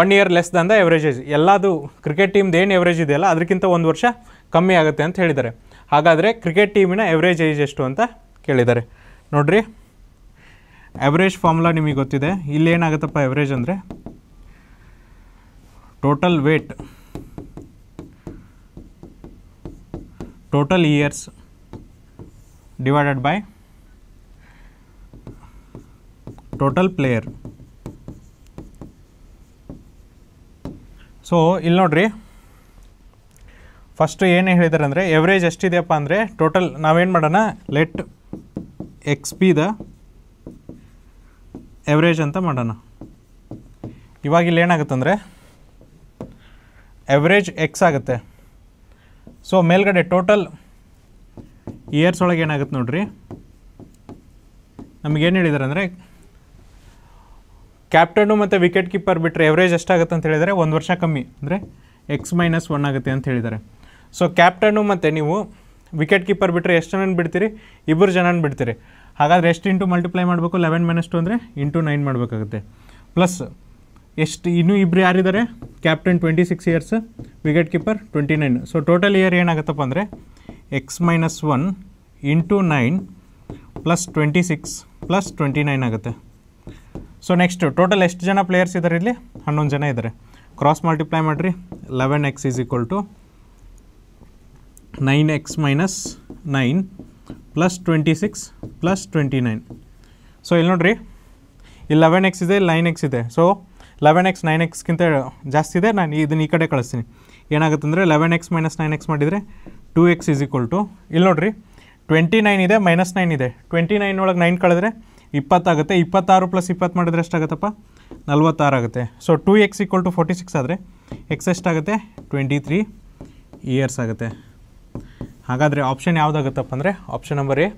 ಒನ್ ಇಯರ್ ಲೆಸ್ ದಂದ ಎವ್ರೇಜ್ ಏಜ್ ಎಲ್ಲದು ಕ್ರಿಕೆಟ್ ಟೀಮ್ದು ಏನು ಎವ್ರೇಜ್ ಇದೆಯಲ್ಲ ಅದಕ್ಕಿಂತ ಒಂದು ವರ್ಷ ಕಮ್ಮಿ ಆಗುತ್ತೆ ಅಂತ ಹೇಳಿದ್ದಾರೆ ಹಾಗಾದರೆ ಕ್ರಿಕೆಟ್ ಟೀಮಿನ ಎವ್ರೇಜ್ ಏಜ್ ಎಷ್ಟು ಅಂತ ಕೇಳಿದ್ದಾರೆ ನೋಡಿರಿ ಎವರೇಜ್ ಫಾರ್ಮುಲಾ ನಿಮಗೆ ಗೊತ್ತಿದೆ ಇಲ್ಲಿ ಏನಾಗುತ್ತಪ್ಪ ಎವರೇಜ್ ಅಂದರೆ total weight total years divided by total player so ಇಲ್ಲಿ ನೋಡ್ರಿ ಫಸ್ಟು ಏನು ಹೇಳಿದ್ದಾರೆ ಅಂದರೆ ಎವರೇಜ್ ಎಷ್ಟಿದೆಯಪ್ಪ ಅಂದರೆ ಟೋಟಲ್ ನಾವೇನು ಮಾಡೋಣ let x be the average ಅಂತ ಮಾಡೋಣ ಇವಾಗ ಇಲ್ಲಿ ಏನಾಗುತ್ತಂದರೆ ಎವ್ರೇಜ್ ಎಕ್ಸ್ ಆಗುತ್ತೆ ಸೊ ಮೇಲ್ಗಡೆ ಟೋಟಲ್ ಇಯರ್ಸ್ ಒಳಗೆ ಏನಾಗುತ್ತೆ ನೋಡ್ರಿ ನಮಗೇನು ಹೇಳಿದ್ದಾರೆ ಅಂದರೆ ಕ್ಯಾಪ್ಟನ್ನು ಮತ್ತು ವಿಕೆಟ್ ಕೀಪರ್ ಬಿಟ್ಟರೆ ಎವ್ರೇಜ್ ಎಷ್ಟಾಗುತ್ತೆ ಅಂತ ಹೇಳಿದರೆ ಒಂದು ವರ್ಷ ಕಮ್ಮಿ ಅಂದರೆ ಎಕ್ಸ್ ಮೈನಸ್ ಒನ್ ಆಗುತ್ತೆ ಅಂತ ಹೇಳಿದ್ದಾರೆ ಸೊ ಕ್ಯಾಪ್ಟನ್ನು ಮತ್ತು ನೀವು ವಿಕೆಟ್ ಕೀಪರ್ ಬಿಟ್ಟರೆ ಎಷ್ಟು ಜನನ ಬಿಡ್ತೀರಿ ಇಬ್ಬರು ಜನನ ಬಿಡ್ತೀರಿ ಹಾಗಾದರೆ ಎಷ್ಟು ಇಂಟು ಮಲ್ಟಿಪ್ಲೈ ಮಾಡಬೇಕು ಲೆವೆನ್ ಮೈನಸ್ ಟು ಅಂದರೆ ಇಂಟು ನೈನ್ ಮಾಡಬೇಕಾಗುತ್ತೆ ಪ್ಲಸ್ ಎಷ್ಟು ಇನ್ನೂ ಇಬ್ಬರು ಯಾರಿದ್ದಾರೆ captain twenty six years wicket keeper twenty nine so total year ಏನಾಗುತ್ತಪ್ಪ ಅಂದರೆ x minus one into nine plus twenty six plus twenty nine ಆಗುತ್ತೆ ಸೊ ನೆಕ್ಸ್ಟು ಟೋಟಲ್ ಎಷ್ಟು ಜನ ಪ್ಲೇಯರ್ಸ್ ಇದ್ದಾರೆ ಇಲ್ಲಿ ಹನ್ನೊಂದು ಜನ ಇದ್ದಾರೆ ಕ್ರಾಸ್ ಮಲ್ಟಿಪ್ಲೈ ಮಾಡಿರಿ eleven x is equal to nine x minus nine plus twenty six plus twenty nine so ಇಲ್ಲಿ ನೋಡ್ರಿ ಇಲ್ಲಿ ಲೆವೆನ್ ಎಕ್ಸ್ ಇದೆ ನೈನ್ ಎಕ್ಸ್ ಇದೆ ಸೊ ಲೆವೆನ್ ಎಕ್ಸ್ ನೈನ್ ಎಕ್ಸ್ಗಿಂತ ಜಾಸ್ತಿ ಇದೆ ನಾನು ಇದನ್ನ ಈ ಕಡೆ ಕಳಿಸ್ತೀನಿ ಏನಾಗುತ್ತೆ ಅಂದರೆ eleven x minus nine x ಮಾಡಿದರೆ two x is equal to ಇಲ್ಲಿ ನೋಡ್ರಿ ಟ್ವೆಂಟಿ ನೈನ್ ಇದೆ ಮೈನಸ್ ನೈನ್ ಇದೆ ಟ್ವೆಂಟಿ ನೈನ್ ಒಳಗೆ ನೈನ್ ಕಳೆದ್ರೆ ಇಪ್ಪತ್ತಾಗುತ್ತೆ ಇಪ್ಪತ್ತಾರು ಪ್ಲಸ್ ಇಪ್ಪತ್ತು ಮಾಡಿದರೆ ಎಷ್ಟಾಗುತ್ತಪ್ಪ ನಲ್ವತ್ತಾರು ಆಗುತ್ತೆ so two x equal to forty six ಆದರೆ ಎಕ್ಸ್ ಎಷ್ಟಾಗುತ್ತೆ ಟ್ವೆಂಟಿ ತ್ರೀ ಇಯರ್ಸ್ ಆಗುತ್ತೆ ಹಾಗಾದರೆ ಆಪ್ಷನ್ ಯಾವುದಾಗುತ್ತಪ್ಪ ಅಂದರೆ ಆಪ್ಷನ್ ನಂಬರ್ ಎ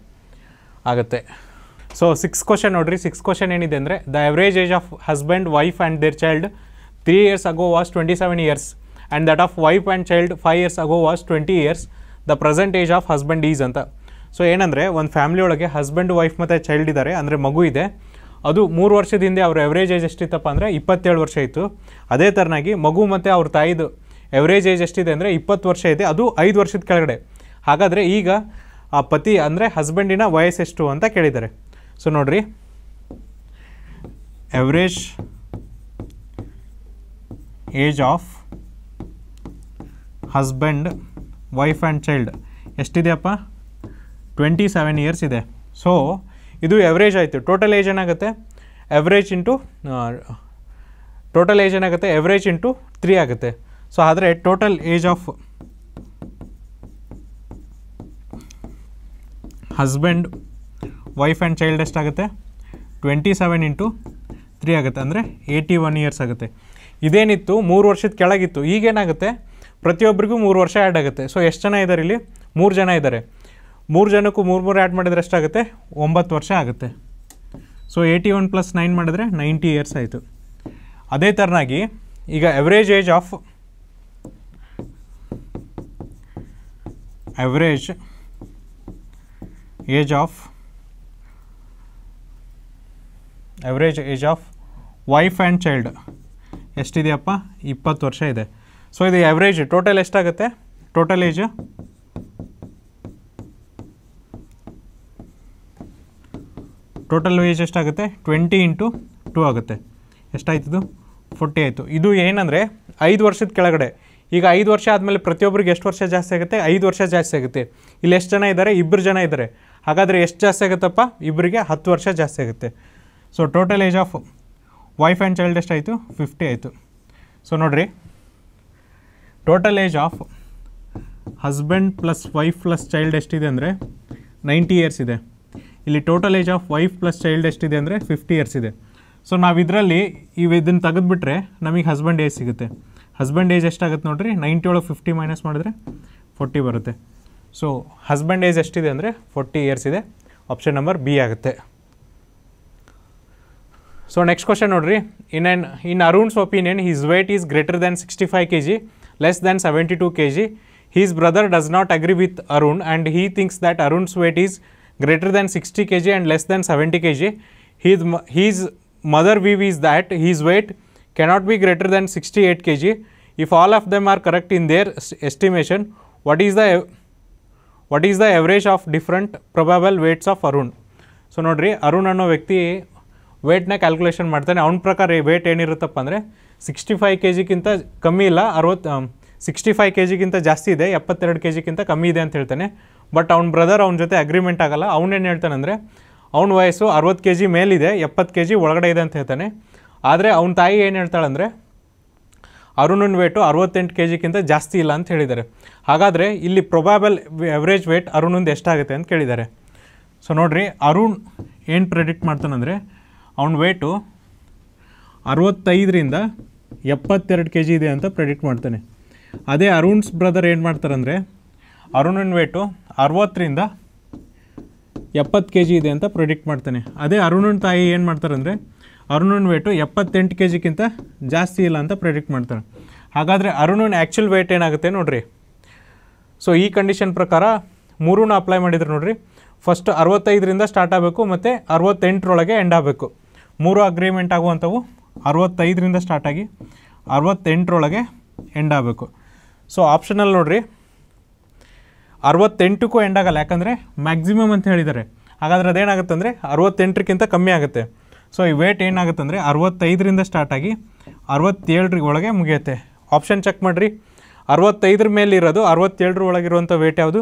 ಆಗುತ್ತೆ ಸೊ ಸಿಕ್ಸ್ ಕ್ವಶನ್ ನೋಡ್ರಿ ಸಿಕ್ಸ್ ಕ್ವಶನ್ ಏನಿದೆ ಅಂದರೆ the average age of husband wife and their child three years ago was twenty seven years and that of wife and child five years ago was twenty years the present age of husband is ಅಂತ so ಏನಂದರೆ ಒಂದು family ಒಳಗೆ husband wife ಮತ್ತು child ಇದ್ದಾರೆ ಅಂದರೆ ಮಗು ಇದೆ ಅದು ಮೂರು ವರ್ಷದ ಹಿಂದೆ ಅವ್ರ ಎವರೇಜ್ ಏಜ್ ಎಷ್ಟಿತ್ತಪ್ಪ ಅಂದರೆ ಇಪ್ಪತ್ತೇಳು ವರ್ಷ ಇತ್ತು ಅದೇ ಥರನಾಗಿ ಮಗು ಮತ್ತು ಅವ್ರ ತಾಯಿದು ಎವರೇಜ್ ಏಜ್ ಎಷ್ಟಿದೆ ಅಂದರೆ ಇಪ್ಪತ್ತು ವರ್ಷ ಇದೆ ಅದು ಐದು ವರ್ಷದ ಕೆಳಗಡೆ ಹಾಗಾದರೆ ಈಗ ಆ ಪತಿ ಅಂದರೆ ಹಸ್ಬೆಂಡಿನ ವಯಸ್ಸೆಷ್ಟು ಅಂತ ಕೇಳಿದ್ದಾರೆ ಸೊ ನೋಡಿರಿ average age of husband wife and child ಎಷ್ಟಿದೆಯಪ್ಪ ಟ್ವೆಂಟಿ ಸೆವೆನ್ ಇಯರ್ಸ್ ಇದೆ ಸೊ ಇದು ಎವರೇಜ್ ಆಯಿತು ಟೋಟಲ್ ಏಜ್ ಏನಾಗುತ್ತೆ ಎವ್ರೇಜ್ ಇಂಟು ಟೋಟಲ್ ಏಜ್ ಏನಾಗುತ್ತೆ ಎವ್ರೇಜ್ ಇಂಟು ತ್ರೀ ಆಗುತ್ತೆ ಸೊ ಆದರೆ total age of husband wife and child ಎಷ್ಟಾಗುತ್ತೆ ಟ್ವೆಂಟಿ ಸೆವೆನ್ ಇಂಟು ತ್ರೀ ಆಗುತ್ತೆ ಅಂದರೆ ಏಯ್ಟಿ ಒನ್ ಇಯರ್ಸ್ ಆಗುತ್ತೆ ಇದೇನಿತ್ತು ಮೂರು ವರ್ಷದ ಕೆಳಗಿತ್ತು ಈಗೇನಾಗುತ್ತೆ ಪ್ರತಿಯೊಬ್ಬರಿಗೂ ಮೂರು ವರ್ಷ ಆ್ಯಡ್ ಆಗುತ್ತೆ ಸೊ ಎಷ್ಟು ಜನ ಇದ್ದಾರೆ ಇಲ್ಲಿ ಮೂರು ಜನ ಇದ್ದಾರೆ ಮೂರು ಜನಕ್ಕೂ ಮೂರು ಮೂರು ಆ್ಯಡ್ ಮಾಡಿದರೆ ಎಷ್ಟಾಗುತ್ತೆ ಒಂಬತ್ತು ವರ್ಷ ಆಗುತ್ತೆ so eighty one plus nine ಮಾಡಿದ್ರೆ ನೈಂಟಿ ಇಯರ್ಸ್ ಆಯಿತು ಅದೇ ಥರನಾಗಿ ಈಗ average age of average age of average age of wife and child ಎಷ್ಟಿದೆಯಪ್ಪ ಇಪ್ಪತ್ತು ವರ್ಷ ಇದೆ ಸೊ ಇದು ಎವರೇಜ್ ಟೋಟಲ್ ಎಷ್ಟಾಗುತ್ತೆ ಟೋಟಲ್ ಏಜು ಟೋಟಲ್ ಏಜ್ ಎಷ್ಟಾಗುತ್ತೆ ಟ್ವೆಂಟಿ ಇಂಟು ಟೂ ಆಗುತ್ತೆ ಎಷ್ಟಾಯ್ತದು ಫೋರ್ಟಿ ಆಯಿತು ಇದು ಏನಂದರೆ ಐದು ವರ್ಷದ ಕೆಳಗಡೆ ಈಗ ಐದು ವರ್ಷ ಆದಮೇಲೆ ಪ್ರತಿಯೊಬ್ಬರಿಗೆ ಎಷ್ಟು ವರ್ಷ ಜಾಸ್ತಿ ಆಗುತ್ತೆ ಐದು ವರ್ಷ ಜಾಸ್ತಿ ಆಗುತ್ತೆ ಇಲ್ಲಿ ಎಷ್ಟು ಜನ ಇದ್ದಾರೆ ಇಬ್ಬರು ಜನ ಇದ್ದಾರೆ ಹಾಗಾದರೆ ಎಷ್ಟು ಜಾಸ್ತಿ ಆಗುತ್ತಪ್ಪ ಇಬ್ಬರಿಗೆ ಹತ್ತು ವರ್ಷ ಜಾಸ್ತಿ ಆಗುತ್ತೆ so total age of wife and child ಎಷ್ಟಾಯಿತು ಫಿಫ್ಟಿ ಆಯಿತು ಸೊ ನೋಡಿರಿ total age of husband plus wife plus child ಎಷ್ಟಿದೆ ಅಂದರೆ ನೈಂಟಿ ಇಯರ್ಸ್ ಇದೆ ಇಲ್ಲಿ total age of wife plus child ಎಷ್ಟಿದೆ ಅಂದರೆ ಫಿಫ್ಟಿ ಇಯರ್ಸ್ ಇದೆ ಸೊ ನಾವು ಇದರಲ್ಲಿ ಇವು ಇದನ್ನು ತೆಗೆದುಬಿಟ್ರೆ ನಮಗೆ ಹಸ್ಬೆಂಡ್ ಏಜ್ ಸಿಗುತ್ತೆ ಹಸ್ಬೆಂಡ್ ಏಜ್ ಎಷ್ಟಾಗುತ್ತೆ ನೋಡಿರಿ ನೈಂಟಿ ಒಳಗೆ ಫಿಫ್ಟಿ ಮೈನಸ್ ಮಾಡಿದ್ರೆ ಫೋರ್ಟಿ ಬರುತ್ತೆ So, husband age ST is 40 years. Ide. Option number B. So, next question. In, an, in Arun's opinion, his weight is greater than 65 kg, less than 72 kg. His brother does not agree with Arun and he thinks that Arun's weight is greater than 60 kg and less than 70 kg. His, mother view is that his weight cannot be greater than 68 kg. If all of them are correct in their estimation, what is the what is the average of different probable weights of Arun so ನೋಡಿರಿ ಅರುಣ್ ಅನ್ನೋ ವ್ಯಕ್ತಿ ವೇಟ್ನ calculation ಮಾಡ್ತಾನೆ ಅವ್ನ ಪ್ರಕಾರ wait ಏನಿರುತ್ತಪ್ಪ ಅಂದರೆ sixty five K ಜಿಗಿಂತ ಕಮ್ಮಿ ಇಲ್ಲ ಅರವತ್ತು ಸಿಕ್ಸ್ಟಿ ಫೈವ್ ಕೆ ಜಿಗಿಂತ ಜಾಸ್ತಿ ಇದೆ ಎಪ್ಪತ್ತೆರಡು ಕೆ ಜಿಗಿಂತ ಕಮ್ಮಿ ಇದೆ ಅಂತ ಹೇಳ್ತಾನೆ ಬಟ್ ಅವ್ನ ಬ್ರದರ್ ಅವ್ನ ಜೊತೆ ಅಗ್ರಿಮೆಂಟ್ ಆಗೋಲ್ಲ ಅವನೇನು ಅಂದರೆ ಅವ್ನ ವಯಸ್ಸು ಅರವತ್ತು ಕೆ ಜಿ ಮೇಲಿದೆ ಎಪ್ಪತ್ತು ಕೆ ಜಿ ಒಳಗಡೆ ಇದೆ ಅಂತ ಹೇಳ್ತಾನೆ ಆದರೆ ಅವ್ನ ತಾಯಿ ಏನು ಹೇಳ್ತಾಳಂದರೆ ಅರುಣನ್ ವೇಟು ಅರವತ್ತೆಂಟು ಕೆ ಜಿಗಿಂತ ಜಾಸ್ತಿ ಇಲ್ಲ ಅಂತ ಹೇಳಿದ್ದಾರೆ ಹಾಗಾದರೆ ಇಲ್ಲಿ ಪ್ರೊಬಾಬಲ್ ಎವ್ರೇಜ್ ವೇಟ್ ಅರುಣಂದು ಎಷ್ಟಾಗುತ್ತೆ ಅಂತ ಕೇಳಿದ್ದಾರೆ ಸೊ ನೋಡಿರಿ ಅರುಣ್ ಏನು ಪ್ರೆಡಿಕ್ಟ್ ಮಾಡ್ತಾನಂದರೆ ಅವನ ವೇಟು ಅರವತ್ತೈದರಿಂದ ಎಪ್ಪತ್ತೆರಡು ಕೆ ಜಿ ಇದೆ ಅಂತ ಪ್ರೆಡಿಕ್ಟ್ ಮಾಡ್ತಾನೆ ಅದೇ ಅರುಣ್ಸ್ ಬ್ರದರ್ ಏನು ಮಾಡ್ತಾರಂದರೆ ಅರುಣನ್ ವೇಟು ಅರವತ್ತರಿಂದ ಎಪ್ಪತ್ತು ಕೆ ಜಿ ಇದೆ ಅಂತ ಪ್ರೆಡಿಕ್ಟ್ ಮಾಡ್ತಾನೆ ಅದೇ ಅರುಣನ್ ತಾಯಿ ಏನು ಮಾಡ್ತಾರಂದರೆ ಅರುಣನ್ ವೇಟು ಎಪ್ಪತ್ತೆಂಟು ಕೆ ಜಿಗಿಂತ ಜಾಸ್ತಿ ಇಲ್ಲ ಅಂತ ಪ್ರೆಡಿಕ್ಟ್ ಮಾಡ್ತಾರೆ ಹಾಗಾದರೆ ಅರುಣನ್ ಆ್ಯಕ್ಚುಲ್ ವೇಟ್ ಏನಾಗುತ್ತೆ ನೋಡಿರಿ ಸೊ ಈ ಕಂಡೀಷನ್ ಪ್ರಕಾರ ಮೂರನ್ನ ಅಪ್ಲೈ ಮಾಡಿದ್ರು ನೋಡಿರಿ ಫಸ್ಟ್ ಅರವತ್ತೈದರಿಂದ ಸ್ಟಾರ್ಟ್ ಆಗಬೇಕು ಮತ್ತು ಅರವತ್ತೆಂಟರೊಳಗೆ ಎಂಡ್ ಆಗಬೇಕು ಮೂರು ಅಗ್ರಿಮೆಂಟ್ ಆಗುವಂಥವು ಅರವತ್ತೈದರಿಂದ ಸ್ಟಾರ್ಟ್ ಆಗಿ ಅರವತ್ತೆಂಟರೊಳಗೆ ಎಂಡ್ ಆಗಬೇಕು ಸೊ ಆಪ್ಷನಲ್ಲಿ ನೋಡಿರಿ ಅರವತ್ತೆಂಟಕ್ಕೂ ಎಂಡ್ ಆಗಲ್ಲ ಯಾಕಂದರೆ ಮ್ಯಾಕ್ಸಿಮಮ್ ಅಂತ ಹೇಳಿದ್ದಾರೆ ಹಾಗಾದರೆ ಅದೇನಾಗುತ್ತೆ ಅಂದರೆ ಅರವತ್ತೆಂಟಕ್ಕಿಂತ ಕಮ್ಮಿ ಆಗುತ್ತೆ ಸೊ ಈ ವೇಟ್ ಏನಾಗುತ್ತೆ ಅಂದರೆ ಅರವತ್ತೈದರಿಂದ ಸ್ಟಾರ್ಟ್ ಆಗಿ ಅರವತ್ತೇಳರ ಒಳಗೆ ಮುಗಿಯುತ್ತೆ ಆಪ್ಷನ್ ಚೆಕ್ ಮಾಡಿರಿ ಅರವತ್ತೈದರ ಮೇಲಿರೋದು ಅರವತ್ತೇಳರ ಒಳಗಿರುವಂಥ ವೇಟ್ ಯಾವುದು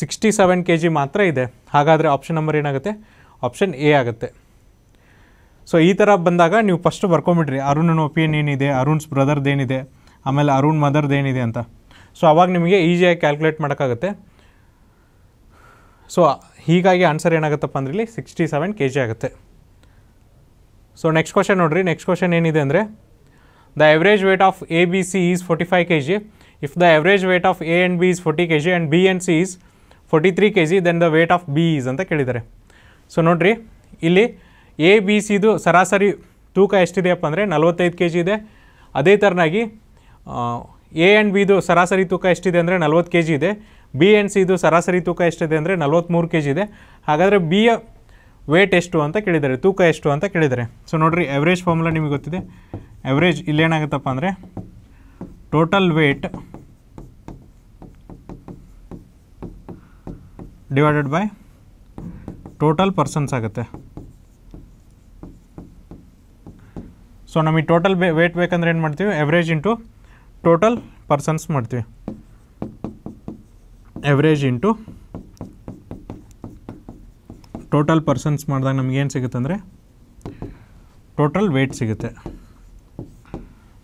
ಸಿಕ್ಸ್ಟಿ ಸೆವೆನ್ ಕೆ ಜಿ ಮಾತ್ರ ಇದೆ ಹಾಗಾದರೆ ಆಪ್ಷನ್ ನಂಬರ್ ಏನಾಗುತ್ತೆ ಆಪ್ಷನ್ ಎ ಆಗುತ್ತೆ ಸೊ ಈ ಥರ ಬಂದಾಗ ನೀವು ಫಸ್ಟ್ ಬರ್ಕೊಂಬಿಡ್ರಿ ಅರುಣನ ಒಪಿಯನ್ ಏನಿದೆ ಅರುಣ್ಸ್ ಬ್ರದರ್ದು ಏನಿದೆ ಆಮೇಲೆ ಅರುಣ್ ಮದರ್ದು ಏನಿದೆ ಅಂತ ಸೊ ಅವಾಗ ನಿಮಗೆ ಈಸಿಯಾಗಿ ಕ್ಯಾಲ್ಕುಲೇಟ್ ಮಾಡೋಕ್ಕಾಗುತ್ತೆ ಸೊ ಹೀಗಾಗಿ ಆನ್ಸರ್ ಏನಾಗುತ್ತಪ್ಪ ಅಂದ್ರೆ ಇಲ್ಲಿ ಸಿಕ್ಸ್ಟಿ ಸೆವೆನ್ ಕೆ ಜಿ ಆಗುತ್ತೆ ಸೊ ನೆಕ್ಸ್ಟ್ ಕ್ವಶನ್ ನೋಡಿರಿ ನೆಕ್ಸ್ಟ್ ಕ್ವಶನ್ ಏನಿದೆ ಅಂದರೆ the average weight of A B C is forty five K G if the average weight of A and B is forty K G and B and C is forty three K G then the weight of B is ಅಂತ ಕೇಳಿದ್ದಾರೆ so ನೋಡಿರಿ ಇಲ್ಲಿ A B ಸಿದು ಸರಾಸರಿ ತೂಕ ಎಷ್ಟಿದೆಯಪ್ಪ ಅಂದರೆ ನಲವತ್ತೈದು K G ಇದೆ ಅದೇ ಥರನಾಗಿ ಎ ಆ್ಯಂಡ್ ಬಿದು ಸರಾಸರಿ ತೂಕ ಎಷ್ಟಿದೆ ಅಂದರೆ ನಲ್ವತ್ತು ಕೆ ಜಿ ಇದೆ ಬಿ ಆ್ಯಂಡ್ ಸಿದು ಸರಾಸರಿ ತೂಕ ಎಷ್ಟಿದೆ ಅಂದರೆ ನಲ್ವತ್ತ್ಮೂರು ಕೆ ಜಿ ಇದೆ ಹಾಗಾದರೆ ಬಿ ಬಿಯ ವೇಟ್ ಎಷ್ಟು ಅಂತ ಕೇಳಿದ್ದಾರೆ ತೂಕ ಎಷ್ಟು ಅಂತ ಕೇಳಿದ್ದಾರೆ ಸೊ ನೋಡಿರಿ ಎವರೇಜ್ ಫಾರ್ಮುಲಾ ನಿಮಗೆ ಗೊತ್ತಿದೆ ಎವರೇಜ್ ಇಲ್ಲೇನಾಗುತ್ತಪ್ಪ ಅಂದರೆ total weight divided by total persons ಆಗುತ್ತೆ ಸೊ ನಮಗೆ ಟೋಟಲ್ ಬೇ ವೇಟ್ ಬೇಕಂದ್ರೆ ಏನು ಮಾಡ್ತೀವಿ ಎವ್ರೇಜ್ ಇಂಟು ಟೋಟಲ್ ಪರ್ಸನ್ಸ್ ಮಾಡ್ತೀವಿ ಎವ್ರೇಜ್ ಇಂಟು ಟೋಟಲ್ ಪರ್ಸನ್ಸ್ ಮಾಡಿದಾಗ ನಮಗೇನು ಸಿಗುತ್ತೆ ಅಂದರೆ ಟೋಟಲ್ ವೇಟ್ ಸಿಗುತ್ತೆ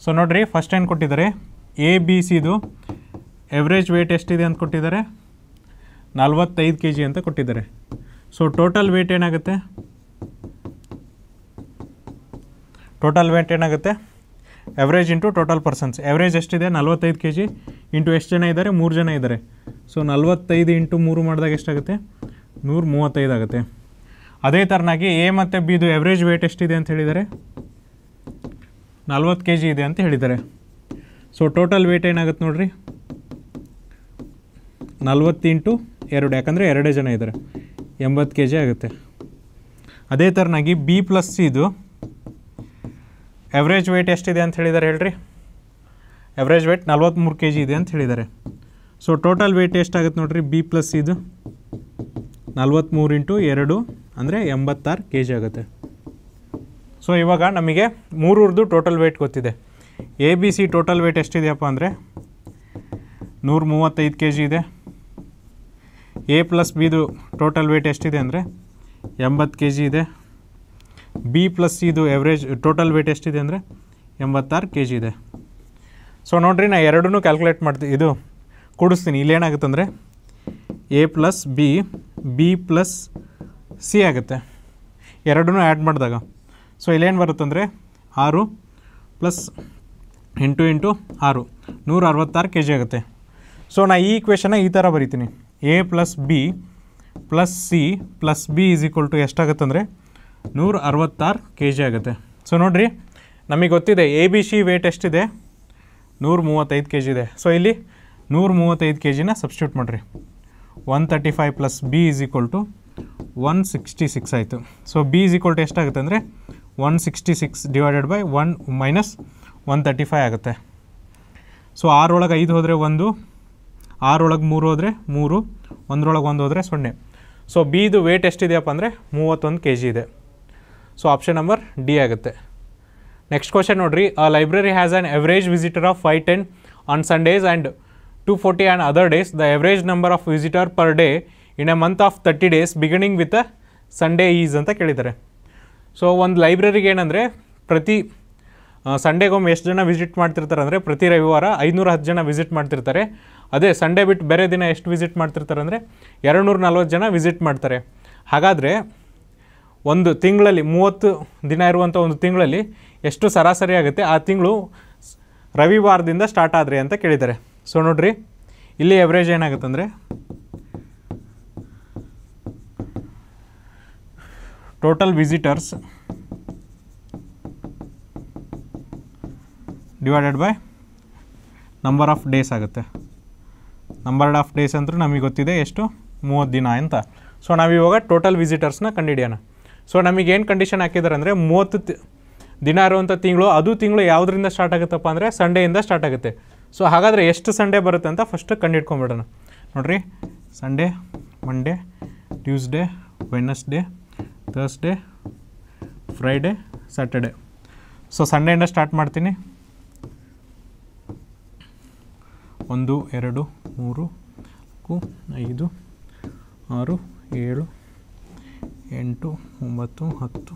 ಸೊ ನೋಡಿರಿ ಫಸ್ಟ್ ಏನು ಕೊಟ್ಟಿದ್ದಾರೆ ಎ ಬಿ ಸಿದು ಎವ್ರೇಜ್ ವೇಟ್ ಎಷ್ಟಿದೆ ಅಂತ ಕೊಟ್ಟಿದ್ದಾರೆ ನಲ್ವತ್ತೈದು ಕೆ ಜಿ ಅಂತ ಕೊಟ್ಟಿದ್ದಾರೆ ಸೊ ಟೋಟಲ್ ವೇಟ್ ಏನಾಗುತ್ತೆ ಟೋಟಲ್ ವೇಟ್ ಏನಾಗುತ್ತೆ average into total persons average ಎಷ್ಟಿದೆ ನಲ್ವತ್ತೈದು ಕೆ ಜಿ ಇಂಟು ಎಷ್ಟು ಜನ ಇದ್ದಾರೆ ಮೂರು ಜನ ಇದ್ದಾರೆ ಸೊ ನಲ್ವತ್ತೈದು ಇಂಟು ಮೂರು ಮಾಡಿದಾಗ ಎಷ್ಟಾಗುತ್ತೆ ನೂರ ಮೂವತ್ತೈದು ಆಗುತ್ತೆ ಅದೇ ಥರನಾಗಿ ಎ ಮತ್ತು ಬಿದು ಎವ್ರೇಜ್ ವೇಟ್ ಎಷ್ಟಿದೆ ಅಂತ ಹೇಳಿದ್ದಾರೆ ನಲ್ವತ್ತು ಕೆ ಜಿ ಇದೆ ಅಂತ ಹೇಳಿದ್ದಾರೆ ಸೊ ಟೋಟಲ್ ವೇಟ್ ಏನಾಗುತ್ತೆ ನೋಡಿರಿ ನಲ್ವತ್ತೆಂಟು ಎರಡು ಯಾಕಂದರೆ ಎರಡೇ ಜನ ಇದ್ದಾರೆ ಎಂಬತ್ತು ಕೆ ಜಿ ಆಗುತ್ತೆ ಅದೇ ಥರನಾಗಿ ಬಿ ಪ್ಲಸ್ ಸಿದು ಎವ್ರೇಜ್ ವೇಟ್ ಎಷ್ಟಿದೆ ಅಂತ ಹೇಳಿದ್ದಾರೆ ಹೇಳ್ರಿ ಎವರೇಜ್ ವೇಟ್ ನಲ್ವತ್ತ್ಮೂರು ಕೆ ಜಿ ಇದೆ ಅಂತ ಹೇಳಿದ್ದಾರೆ ಸೊ ಟೋಟಲ್ ವೇಟ್ ಎಷ್ಟಾಗುತ್ತೆ ನೋಡಿರಿ ಬಿ ಪ್ಲಸ್ ಇದು ನಲ್ವತ್ತ್ಮೂರು ಇಂಟು ಎರಡು ಅಂದರೆ ಎಂಬತ್ತಾರು ಕೆ ಜಿ ಆಗುತ್ತೆ ಸೊ ಇವಾಗ ನಮಗೆ ಮೂರೂರ್ದು ಟೋಟಲ್ ವೇಟ್ ಗೊತ್ತಿದೆ A B C total weight ಎಷ್ಟಿದೆಯಪ್ಪ ಅಂದರೆ ನೂರು ಮೂವತ್ತೈದು ಕೆ ಜಿ ಇದೆ ಎ ಪ್ಲಸ್ ಬಿದು ಟೋಟಲ್ ವೇಟ್ ಎಷ್ಟಿದೆ ಅಂದರೆ ಎಂಬತ್ತು ಕೆ ಜಿ ಇದೆ ಬಿ ಪ್ಲಸ್ ಸಿದು ಎವ್ರೇಜ್ ಟೋಟಲ್ ವೇಟ್ ಎಷ್ಟಿದೆ ಅಂದರೆ ಎಂಬತ್ತಾರು ಕೆ ಜಿ ಇದೆ ಸೊ ನೋಡಿರಿ ನಾನು ಎರಡೂ ಕ್ಯಾಲ್ಕುಲೇಟ್ ಮಾಡ್ತೀನಿ ಇದು ಕೊಡಿಸ್ತೀನಿ ಇಲ್ಲೇನಾಗುತ್ತೆ ಅಂದರೆ A plus B B plus C ಆಗುತ್ತೆ ಎರಡನ್ನೂ ಆ್ಯಡ್ ಮಾಡಿದಾಗ ಸೊ ಇಲ್ಲೇನು ಬರುತ್ತಂದರೆ ಆರು ಪ್ಲಸ್ ಎಂಟು ಎಂಟು ಆರು ನೂರ ಅರವತ್ತಾರು ಕೆ ಜಿ ಆಗುತ್ತೆ ಸೊ ನಾ ಈ ಇಕ್ವೇಷನ್ನ ಈ ಥರ ಬರೀತೀನಿ A plus B plus C plus B is equal to ಅಂದರೆ ನೂರ ಅರವತ್ತಾರು ಕೆ ಜಿ ಆಗುತ್ತೆ ಸೊ ನೋಡಿರಿ ನಮಗೆ ಗೊತ್ತಿದೆ ಎ ಬಿ ಸಿ ವೇಟ್ ಎಷ್ಟಿದೆ ನೂರ ಮೂವತ್ತೈದು ಕೆ ಜಿ ಇದೆ ಸೊ ಇಲ್ಲಿ ನೂರ ಮೂವತ್ತೈದು ಕೆ ಜಿನ ಸಬ್ಸ್ಟ್ಯೂಟ್ ಮಾಡಿರಿ one thirty five plus B is equal to one sixty six ಆಯಿತು so B is equal to ಎಷ್ಟಾಗುತ್ತೆ ಅಂದರೆ one sixty six divided by one minus one thirty five ಆಗುತ್ತೆ ಸೊ ಆರೊಳಗೆ ಐದು ಹೋದರೆ ಒಂದು ಆರೊಳಗೆ ಮೂರು ಹೋದರೆ ಮೂರು ಒಂದರೊಳಗೆ ಒಂದು ಹೋದರೆ ಸೊನ್ನೆ ಸೊ ಬಿದು ವೇಟ್ ಎಷ್ಟಿದೆಯಪ್ಪ ಅಂದರೆ ಮೂವತ್ತೊಂದು ಕೆ ಜಿ ಇದೆ ಸೊ ಆಪ್ಷನ್ ನಂಬರ್ ಡಿ ಆಗುತ್ತೆ ನೆಕ್ಸ್ಟ್ ಕ್ವಶನ್ ನೋಡಿರಿ a library has an average visitor of five ten on Sundays and 240 and other days the average number of visitor per day in a month of 30 days beginning with a Sunday is uh, ಅಂತ ಕೇಳಿದ್ದಾರೆ so ಒಂದು ಲೈಬ್ರರಿಗೆ ಏನಂದರೆ ಪ್ರತಿ ಸಂಡೇಗೊಮ್ಮೆ ಎಷ್ಟು ಜನ visit ಮಾಡ್ತಿರ್ತಾರೆ ಅಂದರೆ ಪ್ರತಿ ರವಿವಾರ ಐನೂರ ಹತ್ತು ಜನ ವಿಸಿಟ್ ಮಾಡ್ತಿರ್ತಾರೆ ಅದೇ ಸಂಡೇ ಬಿಟ್ಟು ಬೇರೆ ದಿನ ಎಷ್ಟು ವಿಸಿಟ್ ಮಾಡ್ತಿರ್ತಾರೆ ಅಂದರೆ ಎರಡುನೂರ ನಲ್ವತ್ತು ಜನ ವಿಸಿಟ್ ಮಾಡ್ತಾರೆ ಹಾಗಾದರೆ ಒಂದು ತಿಂಗಳಲ್ಲಿ ಮೂವತ್ತು ದಿನ ಇರುವಂಥ ಒಂದು ತಿಂಗಳಲ್ಲಿ ಎಷ್ಟು ಸರಾಸರಿ ಆಗುತ್ತೆ ಆ ತಿಂಗಳು ರವಿವಾರದಿಂದ ಸ್ಟಾರ್ಟ್ ಆದರೆ ಅಂತ ಕೇಳಿದ್ದಾರೆ ಸೊ ನೋಡ್ರಿ ಇಲ್ಲಿ ಎವ್ರೇಜ್ ಏನಾಗುತ್ತಂದರೆ total visitors divided by number of days ಆಗುತ್ತೆ ನಂಬರ್ ಆಫ್ ಡೇಸ್ ಅಂತೂ ನಮಗೆ ಗೊತ್ತಿದೆ ಎಷ್ಟು ಮೂವತ್ತು ದಿನ ಅಂತ ಸೊ ನಾವಿವಾಗ ಟೋಟಲ್ ವಿಸಿಟರ್ಸ್ನ ಕಂಡುಹಿಡಿಯೋಣ ಸೊ ನಮಗೇನು ಕಂಡೀಷನ್ ಹಾಕಿದ್ದಾರೆ ಅಂದರೆ ಮೂವತ್ತು ದಿನ ಇರುವಂಥ ತಿಂಗಳು ಅದು ತಿಂಗಳು ಯಾವುದರಿಂದ ಸ್ಟಾರ್ಟ್ ಆಗುತ್ತಪ್ಪ ಅಂದರೆ ಸಂಡೇಯಿಂದ ಸ್ಟಾರ್ಟ್ ಆಗುತ್ತೆ ಸೊ ಹಾಗಾದರೆ ಎಷ್ಟು ಸಂಡೇ ಬರುತ್ತೆ ಅಂತ ಫಸ್ಟ್ ಕಂಡಿಡ್ಕೊಂಬಿಡೋಣ ನೋಡಿರಿ Sunday Monday Tuesday Wednesday Thursday Friday Saturday so ಸಂಡೇಯಿಂದ ಸ್ಟಾರ್ಟ್ ಮಾಡ್ತೀನಿ ಒಂದು ಎರಡು ಮೂರು ನಾಲ್ಕು ಐದು ಆರು ಏಳು ಎಂಟು ಒಂಬತ್ತು ಹತ್ತು